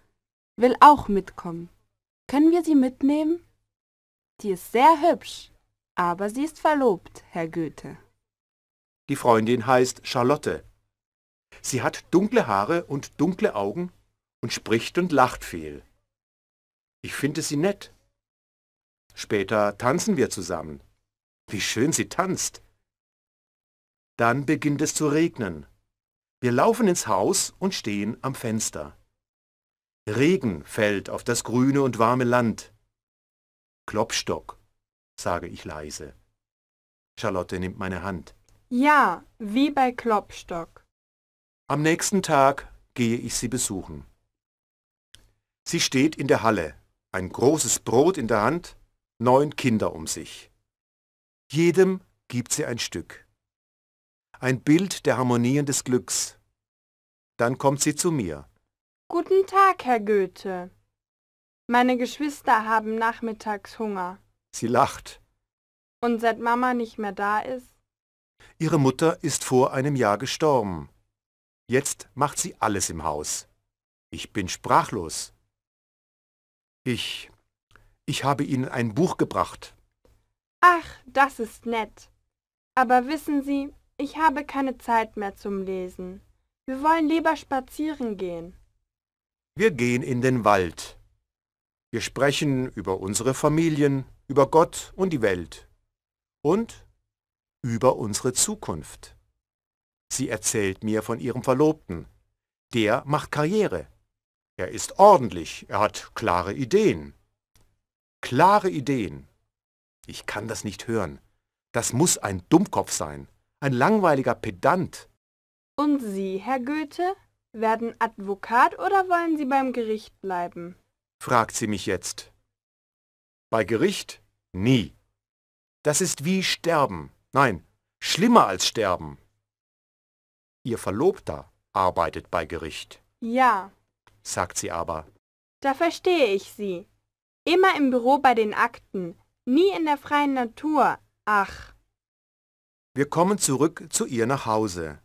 will auch mitkommen. Können wir sie mitnehmen? Sie ist sehr hübsch, aber sie ist verlobt, Herr Goethe. Die Freundin heißt Charlotte. Sie hat dunkle Haare und dunkle Augen und spricht und lacht viel. Ich finde sie nett. Später tanzen wir zusammen. Wie schön sie tanzt. Dann beginnt es zu regnen. Wir laufen ins Haus und stehen am Fenster. Regen fällt auf das grüne und warme Land. Klopstock, sage ich leise. Charlotte nimmt meine Hand. Ja, wie bei Klopstock. Am nächsten Tag gehe ich sie besuchen. Sie steht in der Halle, ein großes Brot in der Hand, neun Kinder um sich. Jedem gibt sie ein Stück ein Bild der Harmonien des Glücks. Dann kommt sie zu mir. Guten Tag, Herr Goethe. Meine Geschwister haben nachmittags Hunger. Sie lacht. Und seit Mama nicht mehr da ist? Ihre Mutter ist vor einem Jahr gestorben. Jetzt macht sie alles im Haus. Ich bin sprachlos. Ich... ich habe Ihnen ein Buch gebracht. Ach, das ist nett. Aber wissen Sie, ich habe keine Zeit mehr zum Lesen. Wir wollen lieber spazieren gehen. Wir gehen in den Wald. Wir sprechen über unsere Familien, über Gott und die Welt und über unsere Zukunft. Sie erzählt mir von ihrem Verlobten. Der macht Karriere. Er ist ordentlich, er hat klare Ideen. Klare Ideen. Ich kann das nicht hören. Das muss ein Dummkopf sein ein langweiliger Pedant. Und Sie, Herr Goethe, werden Advokat oder wollen Sie beim Gericht bleiben? fragt sie mich jetzt. Bei Gericht? Nie. Das ist wie Sterben. Nein, schlimmer als Sterben. Ihr Verlobter arbeitet bei Gericht. Ja, sagt sie aber. Da verstehe ich Sie. Immer im Büro bei den Akten, nie in der freien Natur. Ach. Wir kommen zurück zu ihr nach Hause.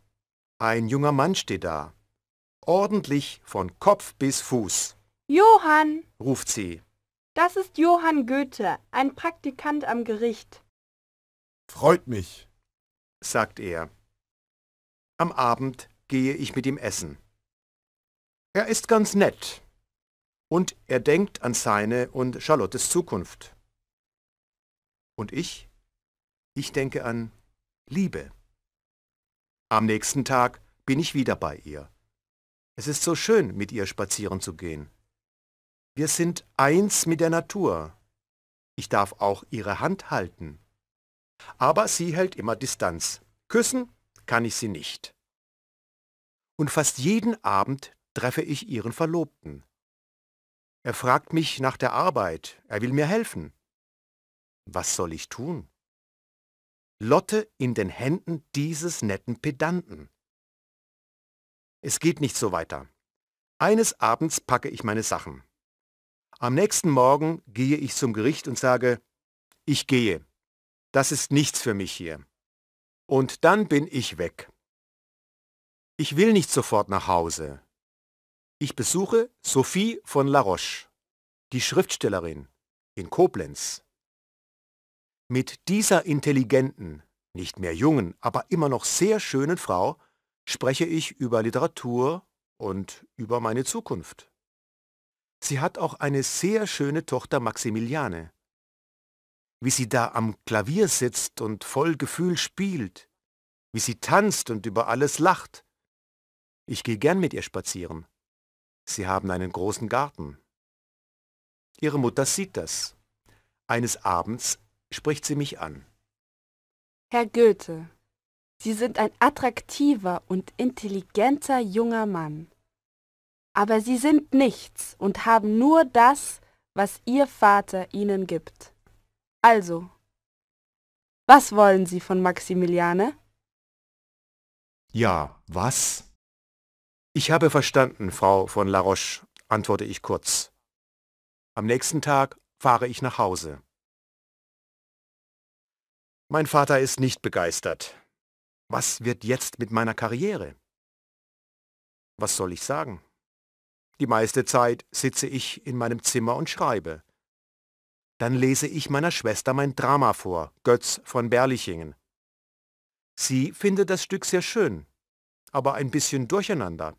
Ein junger Mann steht da. Ordentlich von Kopf bis Fuß. Johann, ruft sie. Das ist Johann Goethe, ein Praktikant am Gericht. Freut mich, sagt er. Am Abend gehe ich mit ihm essen. Er ist ganz nett und er denkt an seine und Charlottes Zukunft. Und ich? Ich denke an Liebe. Am nächsten Tag bin ich wieder bei ihr. Es ist so schön, mit ihr spazieren zu gehen. Wir sind eins mit der Natur. Ich darf auch ihre Hand halten. Aber sie hält immer Distanz. Küssen kann ich sie nicht. Und fast jeden Abend treffe ich ihren Verlobten. Er fragt mich nach der Arbeit, er will mir helfen. Was soll ich tun? Lotte in den Händen dieses netten Pedanten. Es geht nicht so weiter. Eines Abends packe ich meine Sachen. Am nächsten Morgen gehe ich zum Gericht und sage, ich gehe. Das ist nichts für mich hier. Und dann bin ich weg. Ich will nicht sofort nach Hause. Ich besuche Sophie von La Roche, die Schriftstellerin in Koblenz. Mit dieser intelligenten, nicht mehr jungen, aber immer noch sehr schönen Frau spreche ich über Literatur und über meine Zukunft. Sie hat auch eine sehr schöne Tochter Maximiliane. Wie sie da am Klavier sitzt und voll Gefühl spielt, wie sie tanzt und über alles lacht. Ich gehe gern mit ihr spazieren. Sie haben einen großen Garten. Ihre Mutter sieht das. Eines Abends spricht sie mich an. Herr Goethe, Sie sind ein attraktiver und intelligenter junger Mann. Aber Sie sind nichts und haben nur das, was Ihr Vater Ihnen gibt. Also, was wollen Sie von Maximiliane? Ja, was? Ich habe verstanden, Frau von La Roche, antworte ich kurz. Am nächsten Tag fahre ich nach Hause. Mein Vater ist nicht begeistert. Was wird jetzt mit meiner Karriere? Was soll ich sagen? Die meiste Zeit sitze ich in meinem Zimmer und schreibe. Dann lese ich meiner Schwester mein Drama vor, Götz von Berlichingen. Sie findet das Stück sehr schön, aber ein bisschen durcheinander.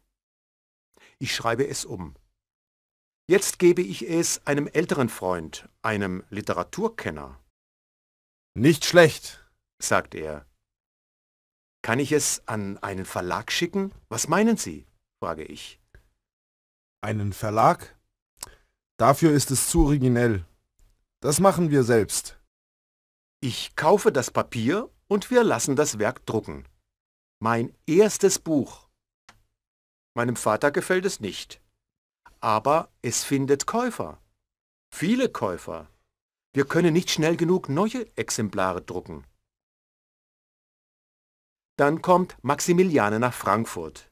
Ich schreibe es um. Jetzt gebe ich es einem älteren Freund, einem Literaturkenner. Nicht schlecht, sagt er. Kann ich es an einen Verlag schicken? Was meinen Sie? frage ich. Einen Verlag? Dafür ist es zu originell. Das machen wir selbst. Ich kaufe das Papier und wir lassen das Werk drucken. Mein erstes Buch. Meinem Vater gefällt es nicht. Aber es findet Käufer. Viele Käufer. Wir können nicht schnell genug neue Exemplare drucken. Dann kommt Maximiliane nach Frankfurt.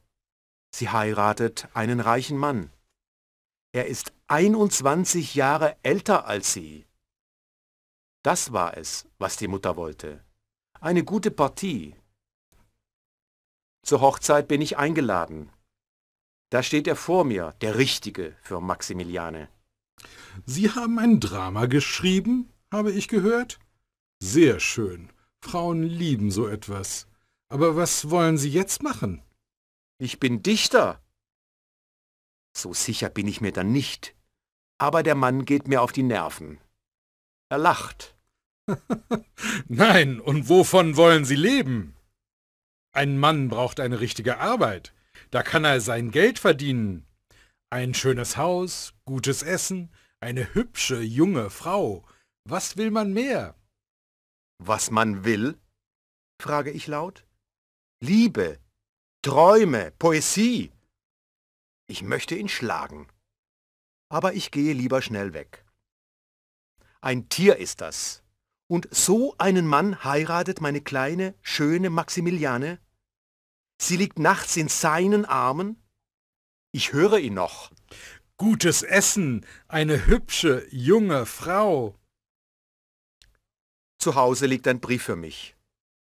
Sie heiratet einen reichen Mann. Er ist 21 Jahre älter als sie. Das war es, was die Mutter wollte. Eine gute Partie. Zur Hochzeit bin ich eingeladen. Da steht er vor mir, der Richtige für Maximiliane. Sie haben ein Drama geschrieben, habe ich gehört? Sehr schön. Frauen lieben so etwas. Aber was wollen Sie jetzt machen? Ich bin Dichter. So sicher bin ich mir dann nicht. Aber der Mann geht mir auf die Nerven. Er lacht. Nein, und wovon wollen Sie leben? Ein Mann braucht eine richtige Arbeit. Da kann er sein Geld verdienen. Ein schönes Haus, gutes Essen, eine hübsche junge Frau. Was will man mehr? Was man will? frage ich laut. Liebe, Träume, Poesie. Ich möchte ihn schlagen. Aber ich gehe lieber schnell weg. Ein Tier ist das. Und so einen Mann heiratet meine kleine, schöne Maximiliane? Sie liegt nachts in seinen Armen? Ich höre ihn noch. Gutes Essen, eine hübsche junge Frau. Zu Hause liegt ein Brief für mich.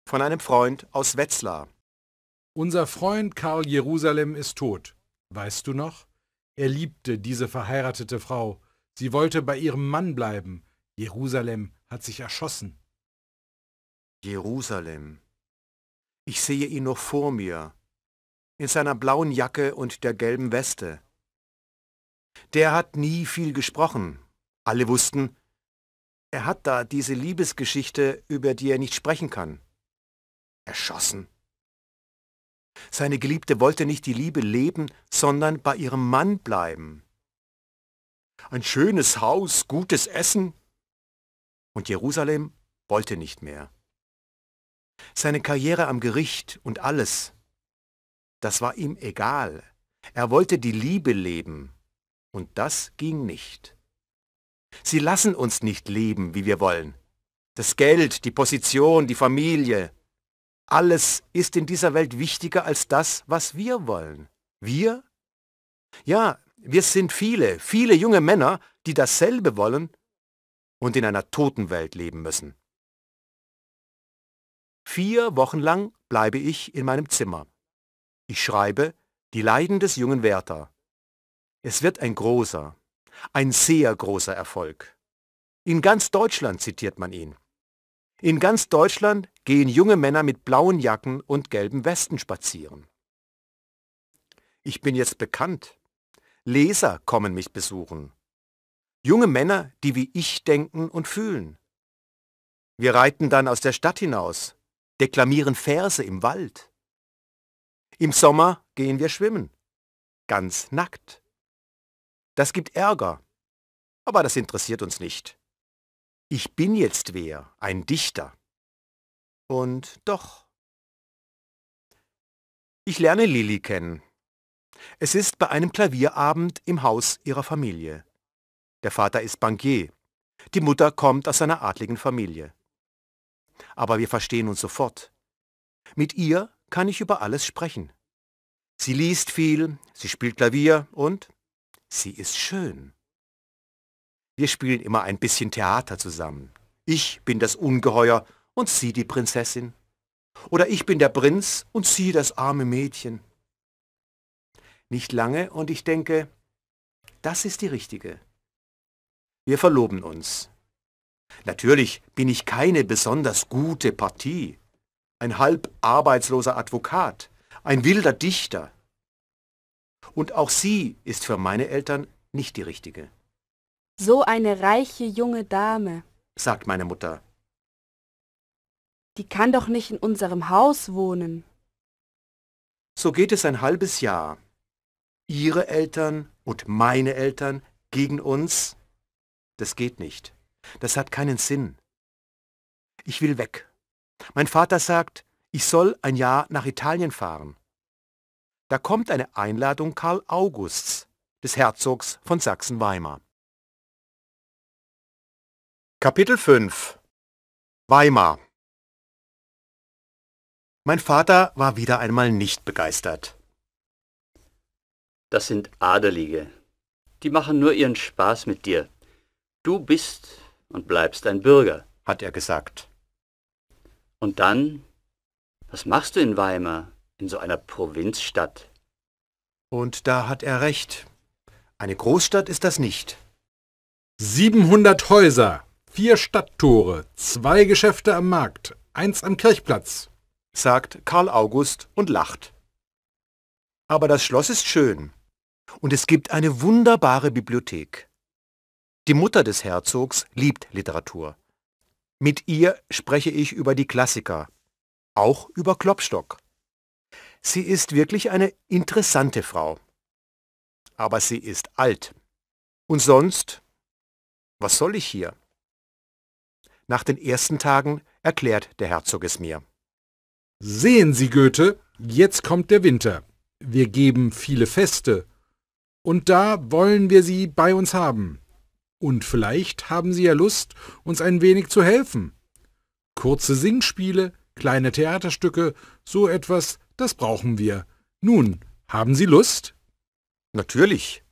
Von einem Freund aus Wetzlar. Unser Freund Karl Jerusalem ist tot. Weißt du noch? Er liebte diese verheiratete Frau. Sie wollte bei ihrem Mann bleiben. Jerusalem hat sich erschossen. Jerusalem. Ich sehe ihn noch vor mir in seiner blauen Jacke und der gelben Weste. Der hat nie viel gesprochen. Alle wussten, er hat da diese Liebesgeschichte, über die er nicht sprechen kann. Erschossen. Seine Geliebte wollte nicht die Liebe leben, sondern bei ihrem Mann bleiben. Ein schönes Haus, gutes Essen. Und Jerusalem wollte nicht mehr. Seine Karriere am Gericht und alles. Das war ihm egal. Er wollte die Liebe leben. Und das ging nicht. Sie lassen uns nicht leben, wie wir wollen. Das Geld, die Position, die Familie. Alles ist in dieser Welt wichtiger als das, was wir wollen. Wir? Ja, wir sind viele, viele junge Männer, die dasselbe wollen und in einer toten Welt leben müssen. Vier Wochen lang bleibe ich in meinem Zimmer. Ich schreibe Die Leiden des jungen Werther. Es wird ein großer, ein sehr großer Erfolg. In ganz Deutschland zitiert man ihn. In ganz Deutschland gehen junge Männer mit blauen Jacken und gelben Westen spazieren. Ich bin jetzt bekannt. Leser kommen mich besuchen. Junge Männer, die wie ich denken und fühlen. Wir reiten dann aus der Stadt hinaus, deklamieren Verse im Wald. Im Sommer gehen wir schwimmen. Ganz nackt. Das gibt Ärger. Aber das interessiert uns nicht. Ich bin jetzt wer, ein Dichter. Und doch. Ich lerne Lilly kennen. Es ist bei einem Klavierabend im Haus ihrer Familie. Der Vater ist Bankier. Die Mutter kommt aus einer adligen Familie. Aber wir verstehen uns sofort. Mit ihr kann ich über alles sprechen. Sie liest viel, sie spielt Klavier und sie ist schön. Wir spielen immer ein bisschen Theater zusammen. Ich bin das Ungeheuer und sie die Prinzessin. Oder ich bin der Prinz und sie das arme Mädchen. Nicht lange und ich denke, das ist die richtige. Wir verloben uns. Natürlich bin ich keine besonders gute Partie ein halb arbeitsloser Advokat, ein wilder Dichter. Und auch sie ist für meine Eltern nicht die richtige. So eine reiche junge Dame, sagt meine Mutter. Die kann doch nicht in unserem Haus wohnen. So geht es ein halbes Jahr. Ihre Eltern und meine Eltern gegen uns? Das geht nicht. Das hat keinen Sinn. Ich will weg. Mein Vater sagt, ich soll ein Jahr nach Italien fahren. Da kommt eine Einladung Karl Augusts, des Herzogs von Sachsen-Weimar. Kapitel 5 Weimar Mein Vater war wieder einmal nicht begeistert. Das sind Adelige. Die machen nur ihren Spaß mit dir. Du bist und bleibst ein Bürger, hat er gesagt. Und dann, was machst du in Weimar, in so einer Provinzstadt? Und da hat er recht. Eine Großstadt ist das nicht. 700 Häuser, vier Stadttore, zwei Geschäfte am Markt, eins am Kirchplatz, sagt Karl August und lacht. Aber das Schloss ist schön und es gibt eine wunderbare Bibliothek. Die Mutter des Herzogs liebt Literatur mit ihr spreche ich über die Klassiker, auch über Klopstock. Sie ist wirklich eine interessante Frau. Aber sie ist alt. Und sonst, was soll ich hier? Nach den ersten Tagen erklärt der Herzog es mir. Sehen Sie, Goethe, jetzt kommt der Winter. Wir geben viele Feste. Und da wollen wir Sie bei uns haben. Und vielleicht haben Sie ja Lust, uns ein wenig zu helfen. Kurze Singspiele, kleine Theaterstücke, so etwas, das brauchen wir. Nun, haben Sie Lust? Natürlich.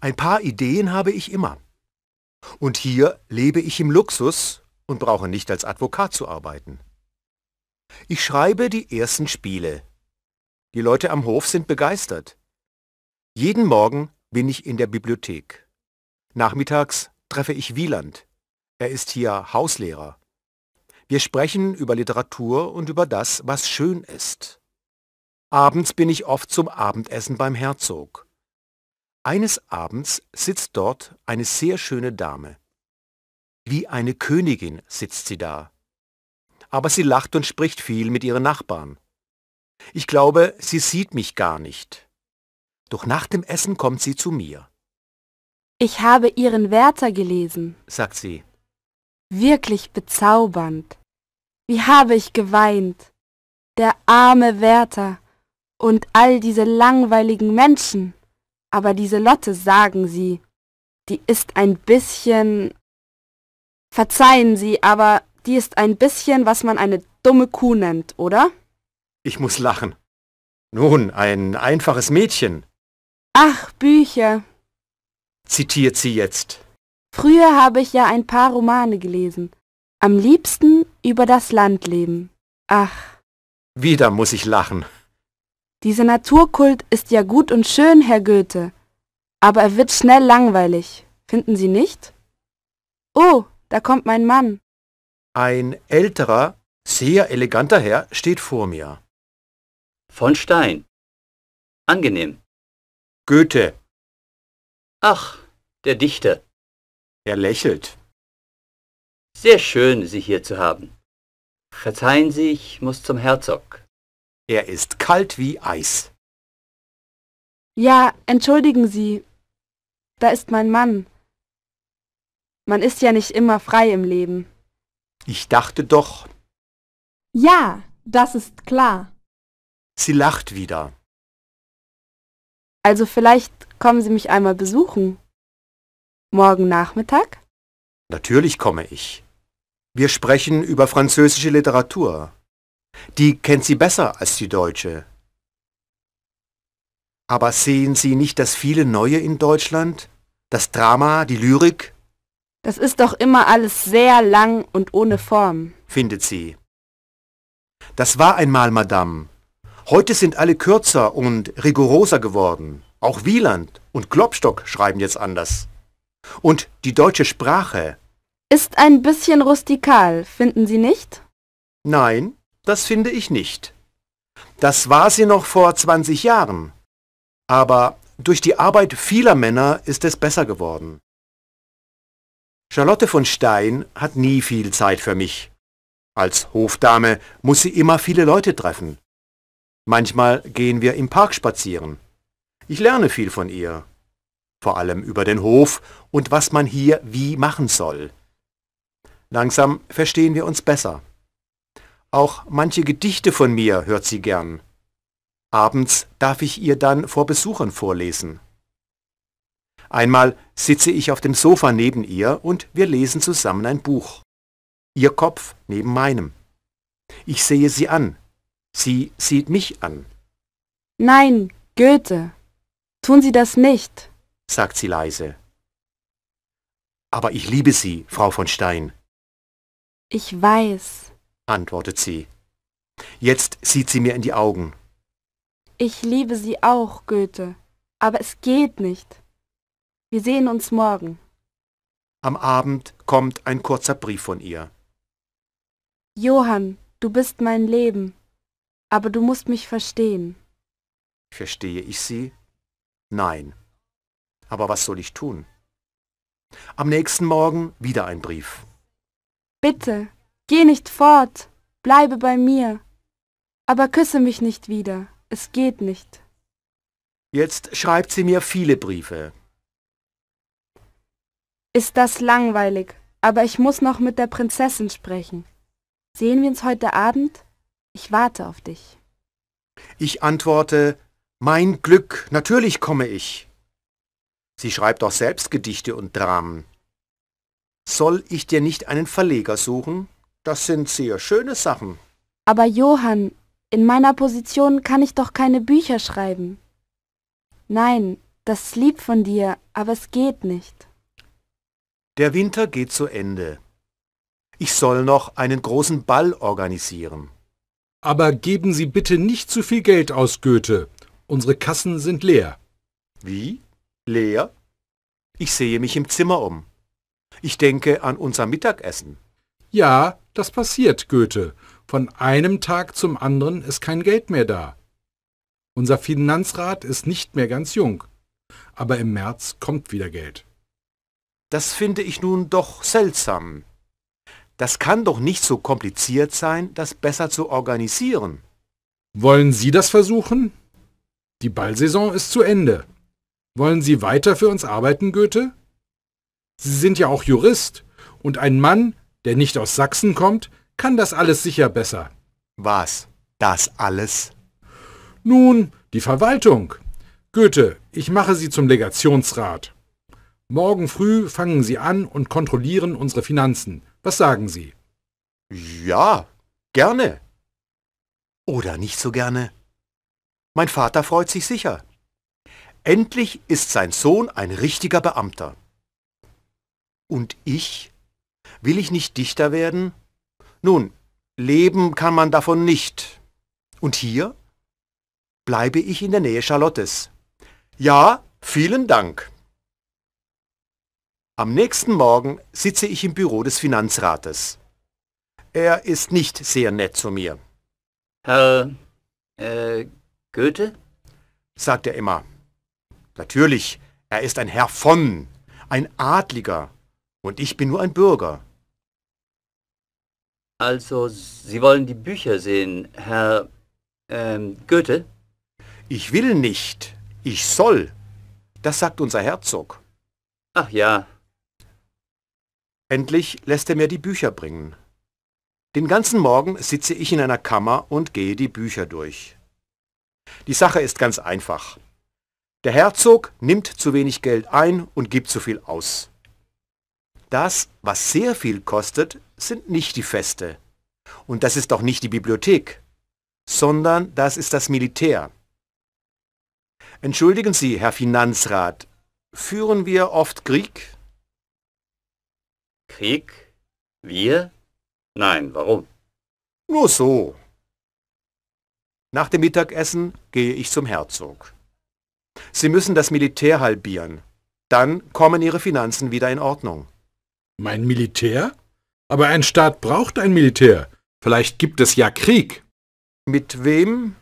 Ein paar Ideen habe ich immer. Und hier lebe ich im Luxus und brauche nicht als Advokat zu arbeiten. Ich schreibe die ersten Spiele. Die Leute am Hof sind begeistert. Jeden Morgen bin ich in der Bibliothek. Nachmittags treffe ich Wieland. Er ist hier Hauslehrer. Wir sprechen über Literatur und über das, was schön ist. Abends bin ich oft zum Abendessen beim Herzog. Eines Abends sitzt dort eine sehr schöne Dame. Wie eine Königin sitzt sie da. Aber sie lacht und spricht viel mit ihren Nachbarn. Ich glaube, sie sieht mich gar nicht. Doch nach dem Essen kommt sie zu mir. Ich habe Ihren Wärter gelesen, sagt sie. Wirklich bezaubernd. Wie habe ich geweint. Der arme Wärter und all diese langweiligen Menschen. Aber diese Lotte, sagen Sie, die ist ein bisschen... Verzeihen Sie, aber die ist ein bisschen, was man eine dumme Kuh nennt, oder? Ich muss lachen. Nun, ein einfaches Mädchen. Ach, Bücher, zitiert sie jetzt. Früher habe ich ja ein paar Romane gelesen. Am liebsten über das Landleben. Ach. Wieder muss ich lachen. Dieser Naturkult ist ja gut und schön, Herr Goethe. Aber er wird schnell langweilig. Finden Sie nicht? Oh, da kommt mein Mann. Ein älterer, sehr eleganter Herr steht vor mir. Von Stein. Angenehm. Goethe, Ach, der Dichter. Er lächelt. Sehr schön, Sie hier zu haben. Verzeihen Sie, ich muss zum Herzog. Er ist kalt wie Eis. Ja, entschuldigen Sie. Da ist mein Mann. Man ist ja nicht immer frei im Leben. Ich dachte doch. Ja, das ist klar. Sie lacht wieder. Also vielleicht kommen Sie mich einmal besuchen. Morgen Nachmittag? Natürlich komme ich. Wir sprechen über französische Literatur. Die kennt sie besser als die deutsche. Aber sehen Sie nicht das viele Neue in Deutschland? Das Drama, die Lyrik? Das ist doch immer alles sehr lang und ohne Form, findet sie. Das war einmal, Madame, Heute sind alle kürzer und rigoroser geworden. Auch Wieland und Klopstock schreiben jetzt anders. Und die deutsche Sprache. Ist ein bisschen rustikal, finden Sie nicht? Nein, das finde ich nicht. Das war sie noch vor 20 Jahren. Aber durch die Arbeit vieler Männer ist es besser geworden. Charlotte von Stein hat nie viel Zeit für mich. Als Hofdame muss sie immer viele Leute treffen. Manchmal gehen wir im Park spazieren. Ich lerne viel von ihr, vor allem über den Hof und was man hier wie machen soll. Langsam verstehen wir uns besser. Auch manche Gedichte von mir hört sie gern. Abends darf ich ihr dann vor Besuchern vorlesen. Einmal sitze ich auf dem Sofa neben ihr und wir lesen zusammen ein Buch. Ihr Kopf neben meinem. Ich sehe sie an, Sie sieht mich an. Nein, Goethe, tun Sie das nicht, sagt sie leise. Aber ich liebe Sie, Frau von Stein. Ich weiß, antwortet sie. Jetzt sieht sie mir in die Augen. Ich liebe Sie auch, Goethe, aber es geht nicht. Wir sehen uns morgen. Am Abend kommt ein kurzer Brief von ihr. Johann, du bist mein Leben. Aber du musst mich verstehen. Verstehe ich sie? Nein. Aber was soll ich tun? Am nächsten Morgen wieder ein Brief. Bitte, geh nicht fort, bleibe bei mir. Aber küsse mich nicht wieder, es geht nicht. Jetzt schreibt sie mir viele Briefe. Ist das langweilig, aber ich muss noch mit der Prinzessin sprechen. Sehen wir uns heute Abend? Ich warte auf dich. Ich antworte, mein Glück, natürlich komme ich. Sie schreibt auch selbst Gedichte und Dramen. Soll ich dir nicht einen Verleger suchen? Das sind sehr schöne Sachen. Aber Johann, in meiner Position kann ich doch keine Bücher schreiben. Nein, das ist lieb von dir, aber es geht nicht. Der Winter geht zu Ende. Ich soll noch einen großen Ball organisieren. Aber geben Sie bitte nicht zu viel Geld aus, Goethe. Unsere Kassen sind leer. Wie? Leer? Ich sehe mich im Zimmer um. Ich denke an unser Mittagessen. Ja, das passiert, Goethe. Von einem Tag zum anderen ist kein Geld mehr da. Unser Finanzrat ist nicht mehr ganz jung. Aber im März kommt wieder Geld. Das finde ich nun doch seltsam. Das kann doch nicht so kompliziert sein, das besser zu organisieren. Wollen Sie das versuchen? Die Ballsaison ist zu Ende. Wollen Sie weiter für uns arbeiten, Goethe? Sie sind ja auch Jurist, und ein Mann, der nicht aus Sachsen kommt, kann das alles sicher besser. Was? Das alles? Nun, die Verwaltung. Goethe, ich mache Sie zum Legationsrat. Morgen früh fangen Sie an und kontrollieren unsere Finanzen. Was sagen Sie? Ja, gerne. Oder nicht so gerne. Mein Vater freut sich sicher. Endlich ist sein Sohn ein richtiger Beamter. Und ich? Will ich nicht Dichter werden? Nun, leben kann man davon nicht. Und hier? Bleibe ich in der Nähe Charlottes. Ja, vielen Dank. Am nächsten Morgen sitze ich im Büro des Finanzrates. Er ist nicht sehr nett zu mir. Herr äh, Goethe? sagt er immer. Natürlich, er ist ein Herr von, ein Adliger, und ich bin nur ein Bürger. Also, Sie wollen die Bücher sehen, Herr ähm, Goethe? Ich will nicht, ich soll. Das sagt unser Herzog. Ach ja, Endlich lässt er mir die Bücher bringen. Den ganzen Morgen sitze ich in einer Kammer und gehe die Bücher durch. Die Sache ist ganz einfach. Der Herzog nimmt zu wenig Geld ein und gibt zu viel aus. Das, was sehr viel kostet, sind nicht die Feste. Und das ist auch nicht die Bibliothek, sondern das ist das Militär. Entschuldigen Sie, Herr Finanzrat, führen wir oft Krieg? Krieg? Wir? Nein, warum? Nur so. Nach dem Mittagessen gehe ich zum Herzog. Sie müssen das Militär halbieren. Dann kommen Ihre Finanzen wieder in Ordnung. Mein Militär? Aber ein Staat braucht ein Militär. Vielleicht gibt es ja Krieg. Mit wem?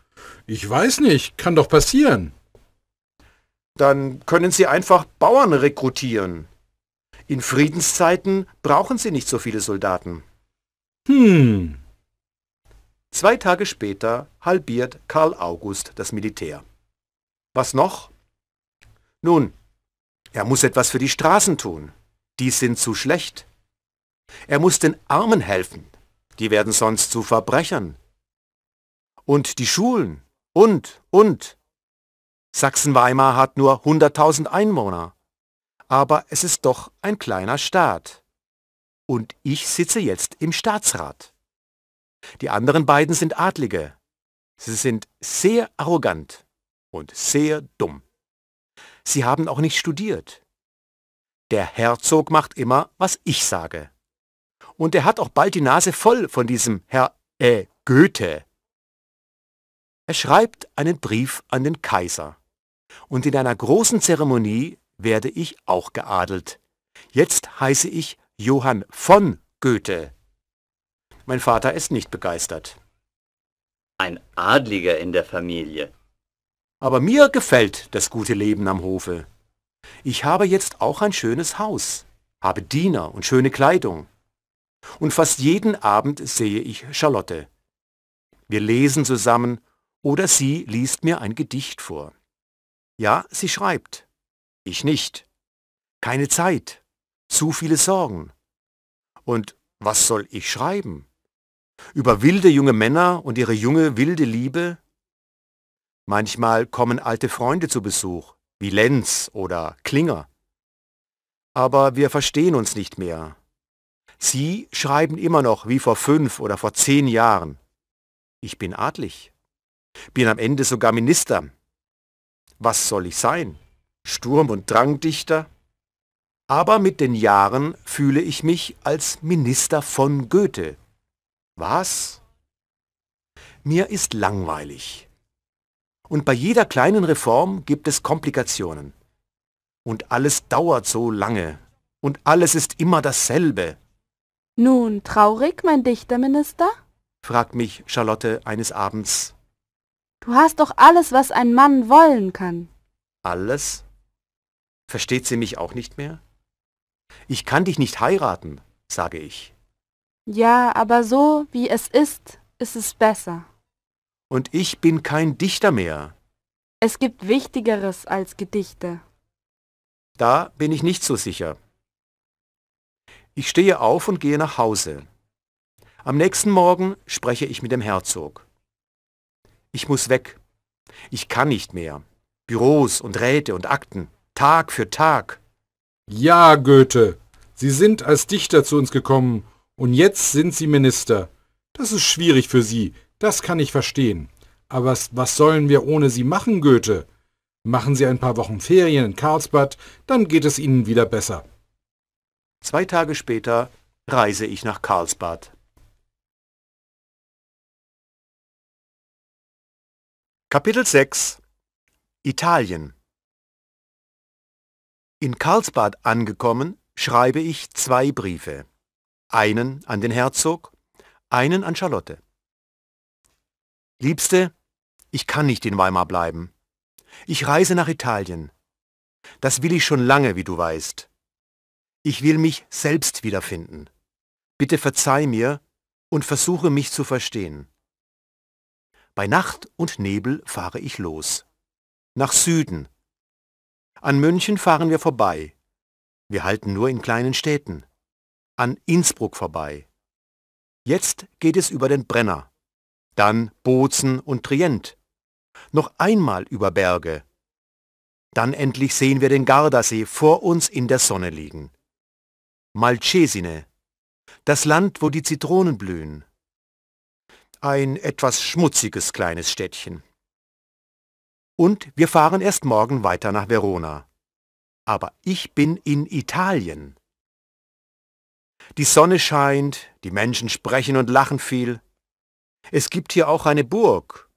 Ich weiß nicht. Kann doch passieren. Dann können Sie einfach Bauern rekrutieren. In Friedenszeiten brauchen sie nicht so viele Soldaten. Hm. Zwei Tage später halbiert Karl August das Militär. Was noch? Nun, er muss etwas für die Straßen tun. Die sind zu schlecht. Er muss den Armen helfen. Die werden sonst zu Verbrechern. Und die Schulen. Und, und. Sachsen-Weimar hat nur 100.000 Einwohner aber es ist doch ein kleiner Staat. Und ich sitze jetzt im Staatsrat. Die anderen beiden sind Adlige. Sie sind sehr arrogant und sehr dumm. Sie haben auch nicht studiert. Der Herzog macht immer, was ich sage. Und er hat auch bald die Nase voll von diesem Herr äh, Goethe. Er schreibt einen Brief an den Kaiser. Und in einer großen Zeremonie werde ich auch geadelt. Jetzt heiße ich Johann von Goethe. Mein Vater ist nicht begeistert. Ein Adliger in der Familie. Aber mir gefällt das gute Leben am Hofe. Ich habe jetzt auch ein schönes Haus, habe Diener und schöne Kleidung. Und fast jeden Abend sehe ich Charlotte. Wir lesen zusammen oder sie liest mir ein Gedicht vor. Ja, sie schreibt. Ich nicht. Keine Zeit. Zu viele Sorgen. Und was soll ich schreiben? Über wilde junge Männer und ihre junge wilde Liebe? Manchmal kommen alte Freunde zu Besuch, wie Lenz oder Klinger. Aber wir verstehen uns nicht mehr. Sie schreiben immer noch wie vor fünf oder vor zehn Jahren. Ich bin adlig. Bin am Ende sogar Minister. Was soll ich sein? Sturm- und Drangdichter, aber mit den Jahren fühle ich mich als Minister von Goethe. Was? Mir ist langweilig. Und bei jeder kleinen Reform gibt es Komplikationen. Und alles dauert so lange. Und alles ist immer dasselbe. Nun, traurig, mein Dichterminister? fragt mich Charlotte eines Abends. Du hast doch alles, was ein Mann wollen kann. Alles? Versteht sie mich auch nicht mehr? Ich kann dich nicht heiraten, sage ich. Ja, aber so wie es ist, ist es besser. Und ich bin kein Dichter mehr. Es gibt Wichtigeres als Gedichte. Da bin ich nicht so sicher. Ich stehe auf und gehe nach Hause. Am nächsten Morgen spreche ich mit dem Herzog. Ich muss weg. Ich kann nicht mehr. Büros und Räte und Akten. Tag für Tag. Ja, Goethe, Sie sind als Dichter zu uns gekommen, und jetzt sind Sie Minister. Das ist schwierig für Sie, das kann ich verstehen. Aber was, was sollen wir ohne Sie machen, Goethe? Machen Sie ein paar Wochen Ferien in Karlsbad, dann geht es Ihnen wieder besser. Zwei Tage später reise ich nach Karlsbad. Kapitel 6 Italien in Karlsbad angekommen, schreibe ich zwei Briefe. Einen an den Herzog, einen an Charlotte. Liebste, ich kann nicht in Weimar bleiben. Ich reise nach Italien. Das will ich schon lange, wie du weißt. Ich will mich selbst wiederfinden. Bitte verzeih mir und versuche mich zu verstehen. Bei Nacht und Nebel fahre ich los. Nach Süden, an München fahren wir vorbei. Wir halten nur in kleinen Städten. An Innsbruck vorbei. Jetzt geht es über den Brenner. Dann Bozen und Trient. Noch einmal über Berge. Dann endlich sehen wir den Gardasee vor uns in der Sonne liegen. Malcesine. Das Land, wo die Zitronen blühen. Ein etwas schmutziges kleines Städtchen. Und wir fahren erst morgen weiter nach Verona. Aber ich bin in Italien. Die Sonne scheint, die Menschen sprechen und lachen viel. Es gibt hier auch eine Burg,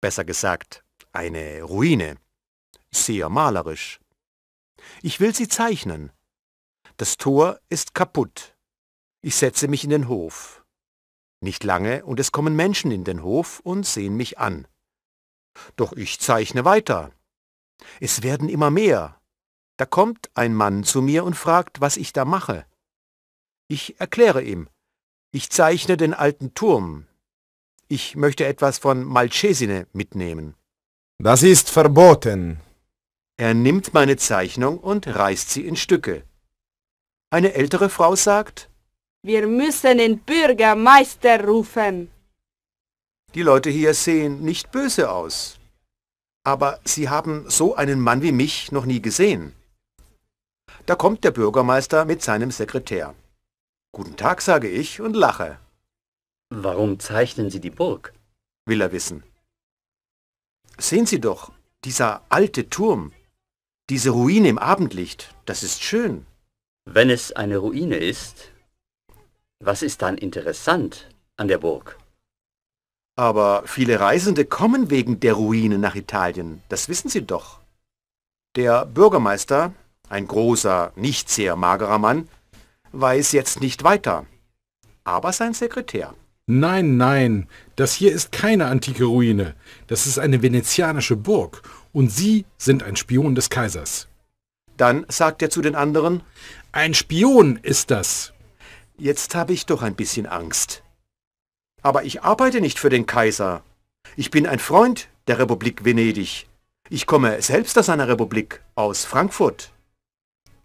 besser gesagt, eine Ruine, sehr malerisch. Ich will sie zeichnen. Das Tor ist kaputt. Ich setze mich in den Hof. Nicht lange und es kommen Menschen in den Hof und sehen mich an. Doch ich zeichne weiter. Es werden immer mehr. Da kommt ein Mann zu mir und fragt, was ich da mache. Ich erkläre ihm. Ich zeichne den alten Turm. Ich möchte etwas von Malcesine mitnehmen. Das ist verboten. Er nimmt meine Zeichnung und reißt sie in Stücke. Eine ältere Frau sagt, Wir müssen den Bürgermeister rufen. Die Leute hier sehen nicht böse aus. Aber sie haben so einen Mann wie mich noch nie gesehen. Da kommt der Bürgermeister mit seinem Sekretär. Guten Tag, sage ich und lache. Warum zeichnen Sie die Burg? will er wissen. Sehen Sie doch, dieser alte Turm, diese Ruine im Abendlicht, das ist schön. Wenn es eine Ruine ist, was ist dann interessant an der Burg? Aber viele Reisende kommen wegen der Ruine nach Italien, das wissen Sie doch. Der Bürgermeister, ein großer, nicht sehr magerer Mann, weiß jetzt nicht weiter. Aber sein Sekretär. Nein, nein, das hier ist keine antike Ruine. Das ist eine venezianische Burg. Und Sie sind ein Spion des Kaisers. Dann sagt er zu den anderen, ein Spion ist das. Jetzt habe ich doch ein bisschen Angst. Aber ich arbeite nicht für den Kaiser. Ich bin ein Freund der Republik Venedig. Ich komme selbst aus einer Republik, aus Frankfurt.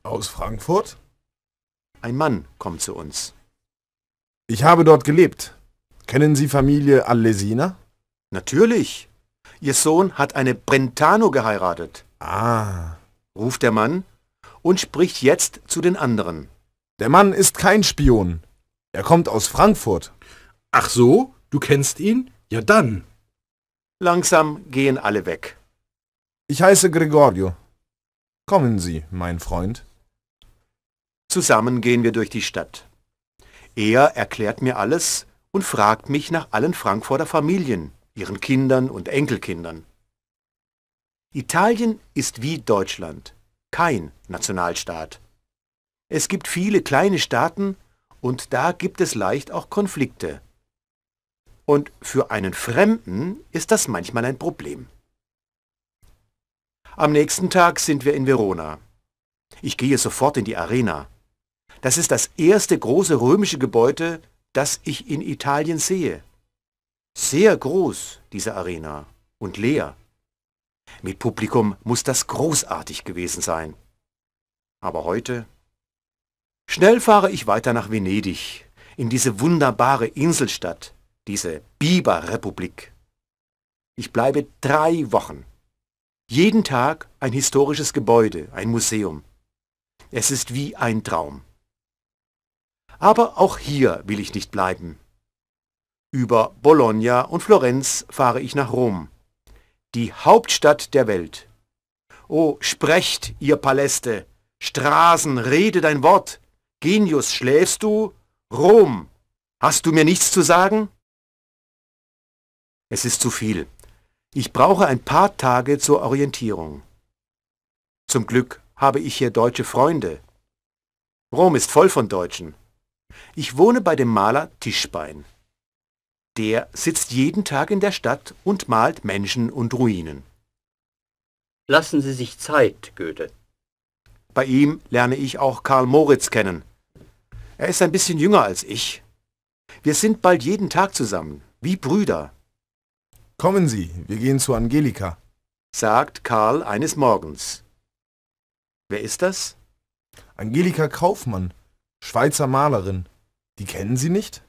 Aus Frankfurt? Ein Mann kommt zu uns. Ich habe dort gelebt. Kennen Sie Familie Allesina? Natürlich. Ihr Sohn hat eine Brentano geheiratet. Ah. Ruft der Mann und spricht jetzt zu den anderen. Der Mann ist kein Spion. Er kommt aus Frankfurt. Ach so, du kennst ihn? Ja dann. Langsam gehen alle weg. Ich heiße Gregorio. Kommen Sie, mein Freund. Zusammen gehen wir durch die Stadt. Er erklärt mir alles und fragt mich nach allen Frankfurter Familien, ihren Kindern und Enkelkindern. Italien ist wie Deutschland, kein Nationalstaat. Es gibt viele kleine Staaten und da gibt es leicht auch Konflikte. Und für einen Fremden ist das manchmal ein Problem. Am nächsten Tag sind wir in Verona. Ich gehe sofort in die Arena. Das ist das erste große römische Gebäude, das ich in Italien sehe. Sehr groß, diese Arena, und leer. Mit Publikum muss das großartig gewesen sein. Aber heute? Schnell fahre ich weiter nach Venedig, in diese wunderbare Inselstadt, diese Biberrepublik. Ich bleibe drei Wochen. Jeden Tag ein historisches Gebäude, ein Museum. Es ist wie ein Traum. Aber auch hier will ich nicht bleiben. Über Bologna und Florenz fahre ich nach Rom, die Hauptstadt der Welt. Oh, sprecht, ihr Paläste, Straßen, rede dein Wort, Genius, schläfst du? Rom, hast du mir nichts zu sagen? Es ist zu viel. Ich brauche ein paar Tage zur Orientierung. Zum Glück habe ich hier deutsche Freunde. Rom ist voll von Deutschen. Ich wohne bei dem Maler Tischbein. Der sitzt jeden Tag in der Stadt und malt Menschen und Ruinen. Lassen Sie sich Zeit, Goethe. Bei ihm lerne ich auch Karl Moritz kennen. Er ist ein bisschen jünger als ich. Wir sind bald jeden Tag zusammen, wie Brüder. Kommen Sie, wir gehen zu Angelika, sagt Karl eines Morgens. Wer ist das? Angelika Kaufmann, Schweizer Malerin. Die kennen Sie nicht?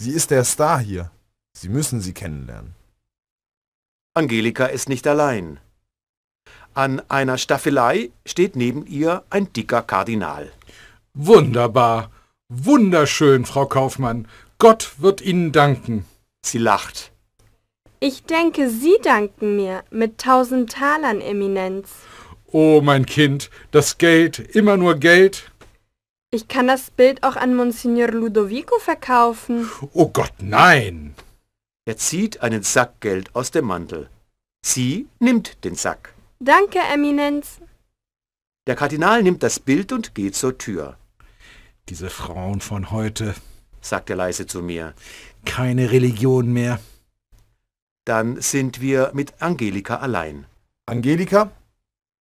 Sie ist der Star hier. Sie müssen sie kennenlernen. Angelika ist nicht allein. An einer Staffelei steht neben ihr ein dicker Kardinal. Wunderbar, wunderschön, Frau Kaufmann. Gott wird Ihnen danken. Sie lacht. Ich denke, Sie danken mir mit tausend Talern, Eminenz. Oh, mein Kind, das Geld, immer nur Geld. Ich kann das Bild auch an Monsignor Ludovico verkaufen. Oh Gott, nein! Er zieht einen Sack Geld aus dem Mantel. Sie nimmt den Sack. Danke, Eminenz. Der Kardinal nimmt das Bild und geht zur Tür. Diese Frauen von heute, sagt er leise zu mir. Keine Religion mehr. Dann sind wir mit Angelika allein. Angelika,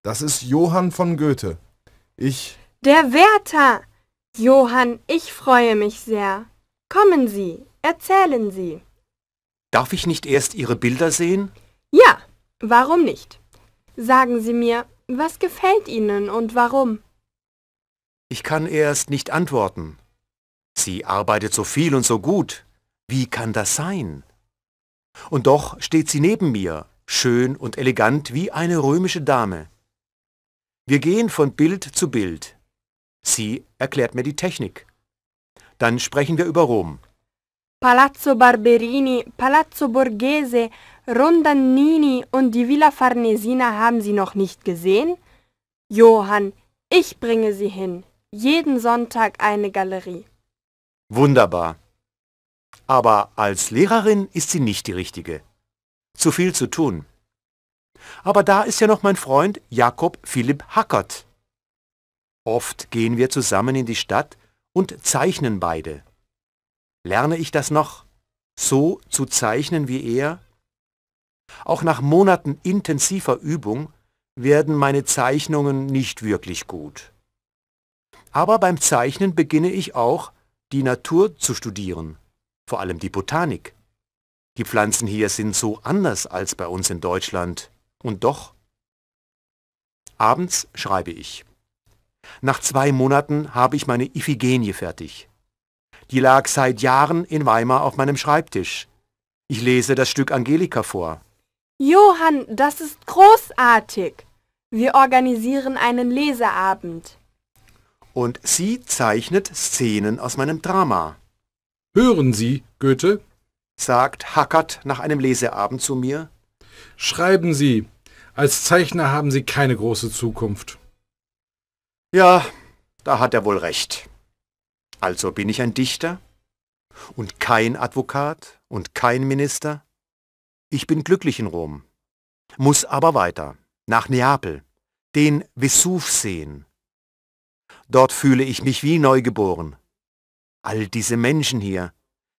das ist Johann von Goethe. Ich. Der Wärter! Johann, ich freue mich sehr. Kommen Sie, erzählen Sie. Darf ich nicht erst Ihre Bilder sehen? Ja, warum nicht? Sagen Sie mir, was gefällt Ihnen und warum? Ich kann erst nicht antworten. Sie arbeitet so viel und so gut. Wie kann das sein? Und doch steht sie neben mir, schön und elegant wie eine römische Dame. Wir gehen von Bild zu Bild. Sie erklärt mir die Technik. Dann sprechen wir über Rom. Palazzo Barberini, Palazzo Borghese, Rondannini und die Villa Farnesina haben Sie noch nicht gesehen? Johann, ich bringe Sie hin. Jeden Sonntag eine Galerie. Wunderbar aber als Lehrerin ist sie nicht die richtige. Zu viel zu tun. Aber da ist ja noch mein Freund Jakob Philipp Hackert. Oft gehen wir zusammen in die Stadt und zeichnen beide. Lerne ich das noch, so zu zeichnen wie er? Auch nach Monaten intensiver Übung werden meine Zeichnungen nicht wirklich gut. Aber beim Zeichnen beginne ich auch, die Natur zu studieren vor allem die Botanik. Die Pflanzen hier sind so anders als bei uns in Deutschland. Und doch. Abends schreibe ich. Nach zwei Monaten habe ich meine Iphigenie fertig. Die lag seit Jahren in Weimar auf meinem Schreibtisch. Ich lese das Stück Angelika vor. Johann, das ist großartig. Wir organisieren einen Leseabend. Und sie zeichnet Szenen aus meinem Drama. Hören Sie, Goethe, sagt Hackert nach einem Leseabend zu mir. Schreiben Sie, als Zeichner haben Sie keine große Zukunft. Ja, da hat er wohl recht. Also bin ich ein Dichter und kein Advokat und kein Minister. Ich bin glücklich in Rom, muss aber weiter, nach Neapel, den Vesuv sehen. Dort fühle ich mich wie neugeboren. All diese Menschen hier,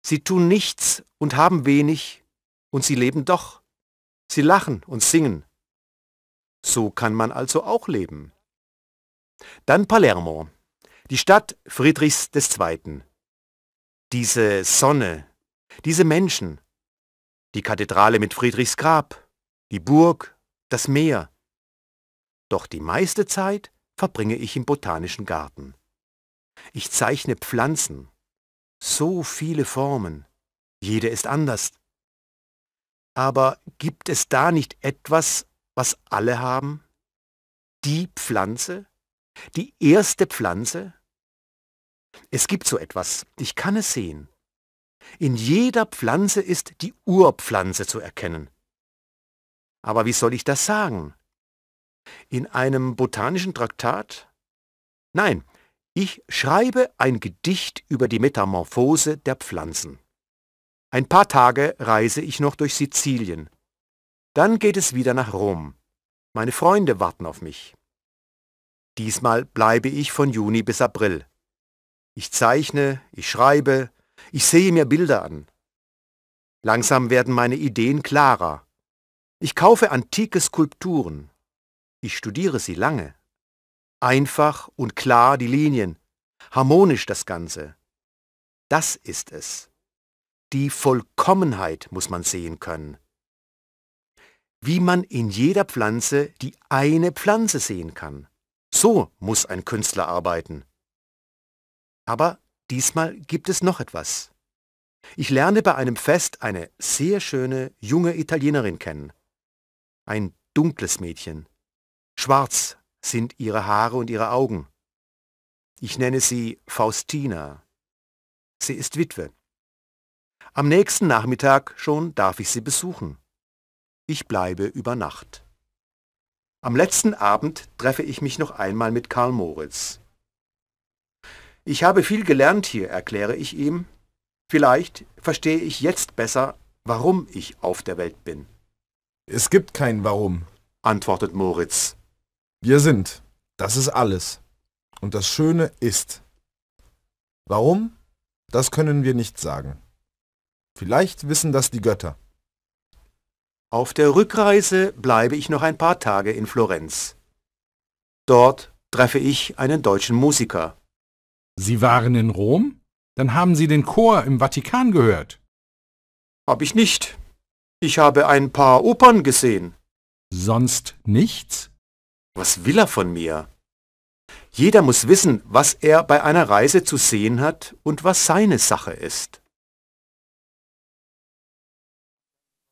sie tun nichts und haben wenig, und sie leben doch. Sie lachen und singen. So kann man also auch leben. Dann Palermo, die Stadt Friedrichs II. Diese Sonne, diese Menschen, die Kathedrale mit Friedrichs Grab, die Burg, das Meer. Doch die meiste Zeit verbringe ich im Botanischen Garten. Ich zeichne Pflanzen. So viele Formen. Jede ist anders. Aber gibt es da nicht etwas, was alle haben? Die Pflanze? Die erste Pflanze? Es gibt so etwas, ich kann es sehen. In jeder Pflanze ist die Urpflanze zu erkennen. Aber wie soll ich das sagen? In einem botanischen Traktat? Nein, ich schreibe ein Gedicht über die Metamorphose der Pflanzen. Ein paar Tage reise ich noch durch Sizilien. Dann geht es wieder nach Rom. Meine Freunde warten auf mich. Diesmal bleibe ich von Juni bis April. Ich zeichne, ich schreibe, ich sehe mir Bilder an. Langsam werden meine Ideen klarer. Ich kaufe antike Skulpturen. Ich studiere sie lange. Einfach und klar die Linien. Harmonisch das Ganze. Das ist es. Die Vollkommenheit muss man sehen können. Wie man in jeder Pflanze die eine Pflanze sehen kann. So muss ein Künstler arbeiten. Aber diesmal gibt es noch etwas. Ich lerne bei einem Fest eine sehr schöne junge Italienerin kennen. Ein dunkles Mädchen. Schwarz sind ihre Haare und ihre Augen. Ich nenne sie Faustina. Sie ist Witwe. Am nächsten Nachmittag schon darf ich sie besuchen. Ich bleibe über Nacht. Am letzten Abend treffe ich mich noch einmal mit Karl Moritz. Ich habe viel gelernt hier, erkläre ich ihm. Vielleicht verstehe ich jetzt besser, warum ich auf der Welt bin. Es gibt kein Warum, antwortet Moritz. Wir sind. Das ist alles. Und das Schöne ist. Warum? Das können wir nicht sagen. Vielleicht wissen das die Götter. Auf der Rückreise bleibe ich noch ein paar Tage in Florenz. Dort treffe ich einen deutschen Musiker. Sie waren in Rom? Dann haben Sie den Chor im Vatikan gehört. Hab ich nicht. Ich habe ein paar Opern gesehen. Sonst nichts? Was will er von mir? Jeder muss wissen, was er bei einer Reise zu sehen hat und was seine Sache ist.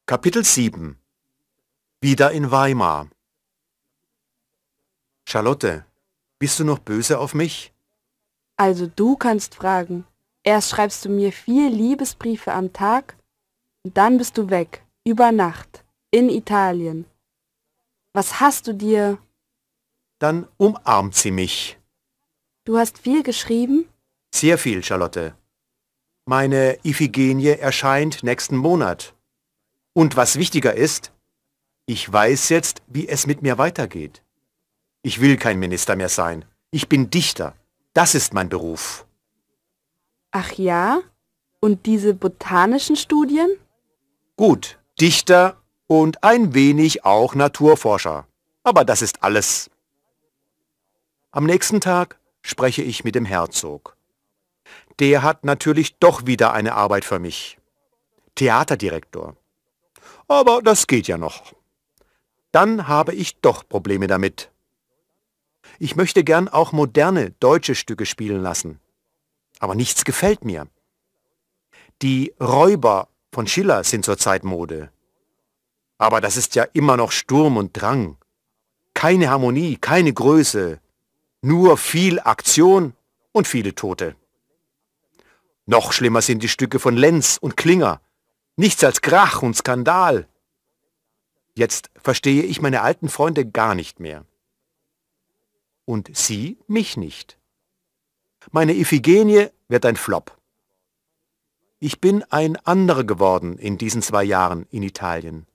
Kapitel 7 Wieder in Weimar Charlotte, bist du noch böse auf mich? Also du kannst fragen. Erst schreibst du mir vier Liebesbriefe am Tag und dann bist du weg, über Nacht, in Italien. Was hast du dir dann umarmt sie mich. Du hast viel geschrieben? Sehr viel, Charlotte. Meine Iphigenie erscheint nächsten Monat. Und was wichtiger ist, ich weiß jetzt, wie es mit mir weitergeht. Ich will kein Minister mehr sein. Ich bin Dichter. Das ist mein Beruf. Ach ja? Und diese botanischen Studien? Gut, Dichter und ein wenig auch Naturforscher. Aber das ist alles. Am nächsten Tag spreche ich mit dem Herzog. Der hat natürlich doch wieder eine Arbeit für mich. Theaterdirektor. Aber das geht ja noch. Dann habe ich doch Probleme damit. Ich möchte gern auch moderne deutsche Stücke spielen lassen. Aber nichts gefällt mir. Die Räuber von Schiller sind zurzeit Mode. Aber das ist ja immer noch Sturm und Drang. Keine Harmonie, keine Größe, nur viel Aktion und viele Tote. Noch schlimmer sind die Stücke von Lenz und Klinger. Nichts als Krach und Skandal. Jetzt verstehe ich meine alten Freunde gar nicht mehr. Und sie mich nicht. Meine Iphigenie wird ein Flop. Ich bin ein anderer geworden in diesen zwei Jahren in Italien.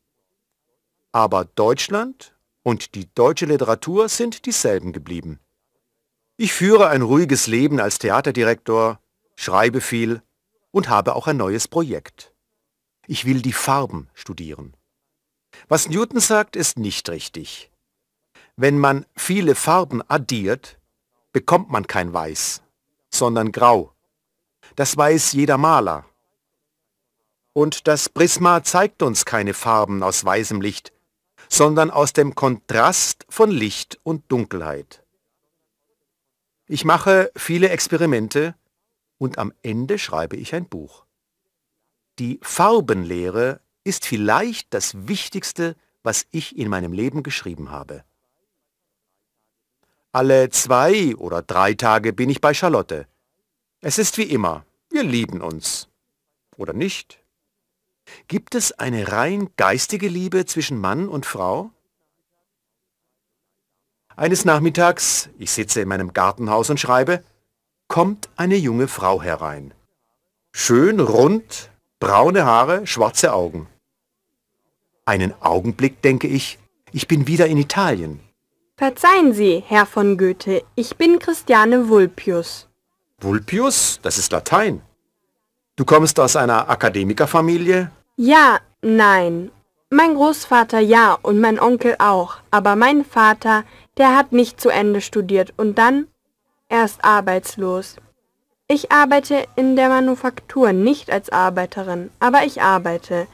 Aber Deutschland und die deutsche Literatur sind dieselben geblieben. Ich führe ein ruhiges Leben als Theaterdirektor, schreibe viel und habe auch ein neues Projekt. Ich will die Farben studieren. Was Newton sagt, ist nicht richtig. Wenn man viele Farben addiert, bekommt man kein Weiß, sondern Grau. Das weiß jeder Maler. Und das Prisma zeigt uns keine Farben aus weißem Licht, sondern aus dem Kontrast von Licht und Dunkelheit. Ich mache viele Experimente und am Ende schreibe ich ein Buch. Die Farbenlehre ist vielleicht das Wichtigste, was ich in meinem Leben geschrieben habe. Alle zwei oder drei Tage bin ich bei Charlotte. Es ist wie immer, wir lieben uns. Oder nicht? Gibt es eine rein geistige Liebe zwischen Mann und Frau? Eines Nachmittags, ich sitze in meinem Gartenhaus und schreibe, kommt eine junge Frau herein. Schön, rund, braune Haare, schwarze Augen. Einen Augenblick denke ich, ich bin wieder in Italien. Verzeihen Sie, Herr von Goethe, ich bin Christiane Vulpius. Vulpius? Das ist Latein. Du kommst aus einer Akademikerfamilie? Ja, nein. Mein Großvater ja und mein Onkel auch, aber mein Vater, der hat nicht zu Ende studiert und dann, er ist arbeitslos. Ich arbeite in der Manufaktur, nicht als Arbeiterin, aber ich arbeite.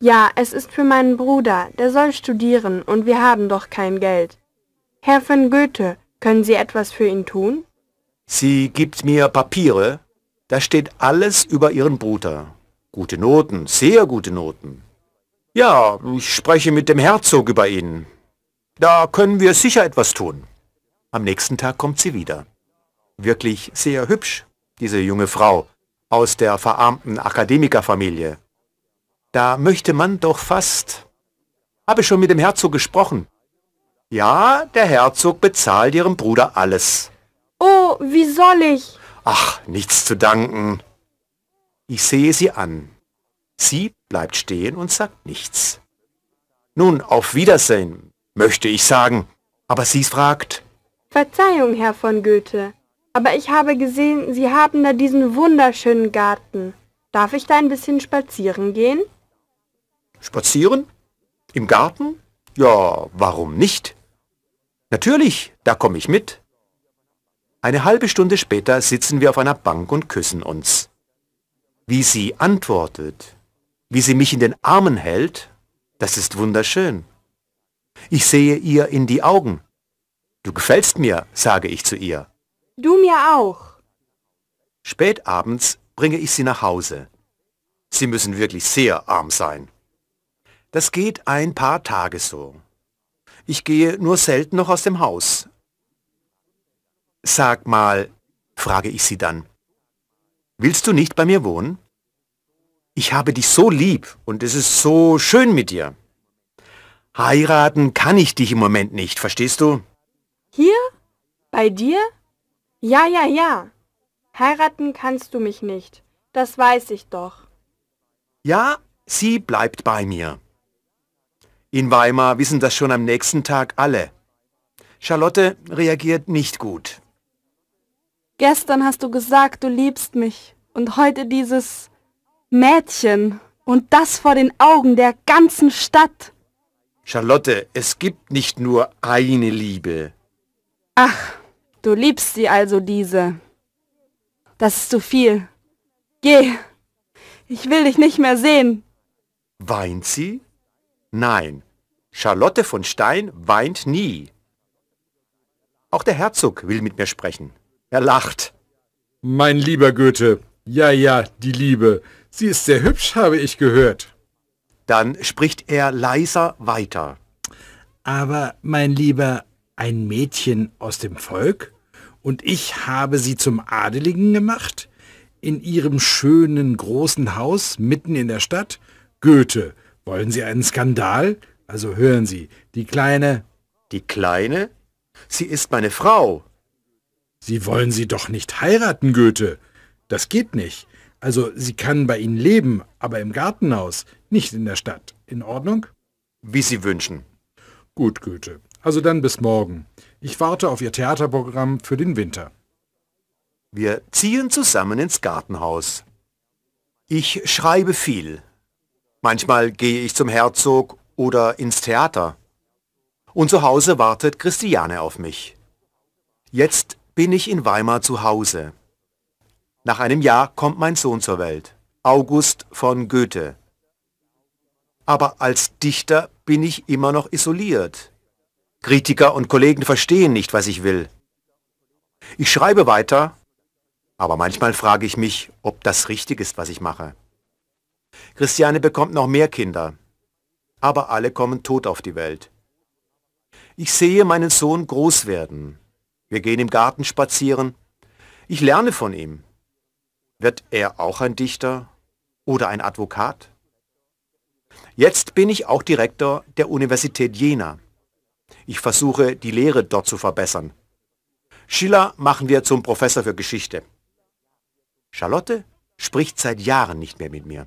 Ja, es ist für meinen Bruder, der soll studieren und wir haben doch kein Geld. Herr von Goethe, können Sie etwas für ihn tun? Sie gibt mir Papiere, da steht alles über Ihren Bruder. Gute Noten, sehr gute Noten. Ja, ich spreche mit dem Herzog über ihn. Da können wir sicher etwas tun. Am nächsten Tag kommt sie wieder. Wirklich sehr hübsch, diese junge Frau aus der verarmten Akademikerfamilie. Da möchte man doch fast... Habe schon mit dem Herzog gesprochen. Ja, der Herzog bezahlt ihrem Bruder alles. Oh, wie soll ich? Ach, nichts zu danken. Ich sehe sie an. Sie bleibt stehen und sagt nichts. Nun, auf Wiedersehen, möchte ich sagen. Aber sie fragt... Verzeihung, Herr von Goethe, aber ich habe gesehen, Sie haben da diesen wunderschönen Garten. Darf ich da ein bisschen spazieren gehen? Spazieren? Im Garten? Ja, warum nicht? Natürlich, da komme ich mit. Eine halbe Stunde später sitzen wir auf einer Bank und küssen uns. Wie sie antwortet, wie sie mich in den Armen hält, das ist wunderschön. Ich sehe ihr in die Augen. Du gefällst mir, sage ich zu ihr. Du mir auch. Spät abends bringe ich sie nach Hause. Sie müssen wirklich sehr arm sein. Das geht ein paar Tage so. Ich gehe nur selten noch aus dem Haus. Sag mal, frage ich sie dann, willst du nicht bei mir wohnen? Ich habe dich so lieb und es ist so schön mit dir. Heiraten kann ich dich im Moment nicht, verstehst du? Hier? Bei dir? Ja, ja, ja. Heiraten kannst du mich nicht. Das weiß ich doch. Ja, sie bleibt bei mir. In Weimar wissen das schon am nächsten Tag alle. Charlotte reagiert nicht gut. Gestern hast du gesagt, du liebst mich. Und heute dieses Mädchen. Und das vor den Augen der ganzen Stadt. Charlotte, es gibt nicht nur eine Liebe. Ach, du liebst sie also, diese. Das ist zu viel. Geh. Ich will dich nicht mehr sehen. Weint sie? Nein, Charlotte von Stein weint nie. Auch der Herzog will mit mir sprechen. Er lacht. Mein lieber Goethe, ja, ja, die Liebe. Sie ist sehr hübsch, habe ich gehört dann spricht er leiser weiter. Aber, mein Lieber, ein Mädchen aus dem Volk? Und ich habe sie zum Adeligen gemacht? In ihrem schönen großen Haus mitten in der Stadt? Goethe, wollen Sie einen Skandal? Also hören Sie, die Kleine... Die Kleine? Sie ist meine Frau. Sie wollen sie doch nicht heiraten, Goethe. Das geht nicht. Also sie kann bei Ihnen leben, aber im Gartenhaus nicht in der Stadt. In Ordnung? Wie Sie wünschen. Gut, Goethe. Also dann bis morgen. Ich warte auf Ihr Theaterprogramm für den Winter. Wir ziehen zusammen ins Gartenhaus. Ich schreibe viel. Manchmal gehe ich zum Herzog oder ins Theater. Und zu Hause wartet Christiane auf mich. Jetzt bin ich in Weimar zu Hause. Nach einem Jahr kommt mein Sohn zur Welt, August von Goethe aber als Dichter bin ich immer noch isoliert. Kritiker und Kollegen verstehen nicht, was ich will. Ich schreibe weiter, aber manchmal frage ich mich, ob das richtig ist, was ich mache. Christiane bekommt noch mehr Kinder, aber alle kommen tot auf die Welt. Ich sehe meinen Sohn groß werden. Wir gehen im Garten spazieren. Ich lerne von ihm. Wird er auch ein Dichter oder ein Advokat? Jetzt bin ich auch Direktor der Universität Jena. Ich versuche, die Lehre dort zu verbessern. Schiller machen wir zum Professor für Geschichte. Charlotte spricht seit Jahren nicht mehr mit mir.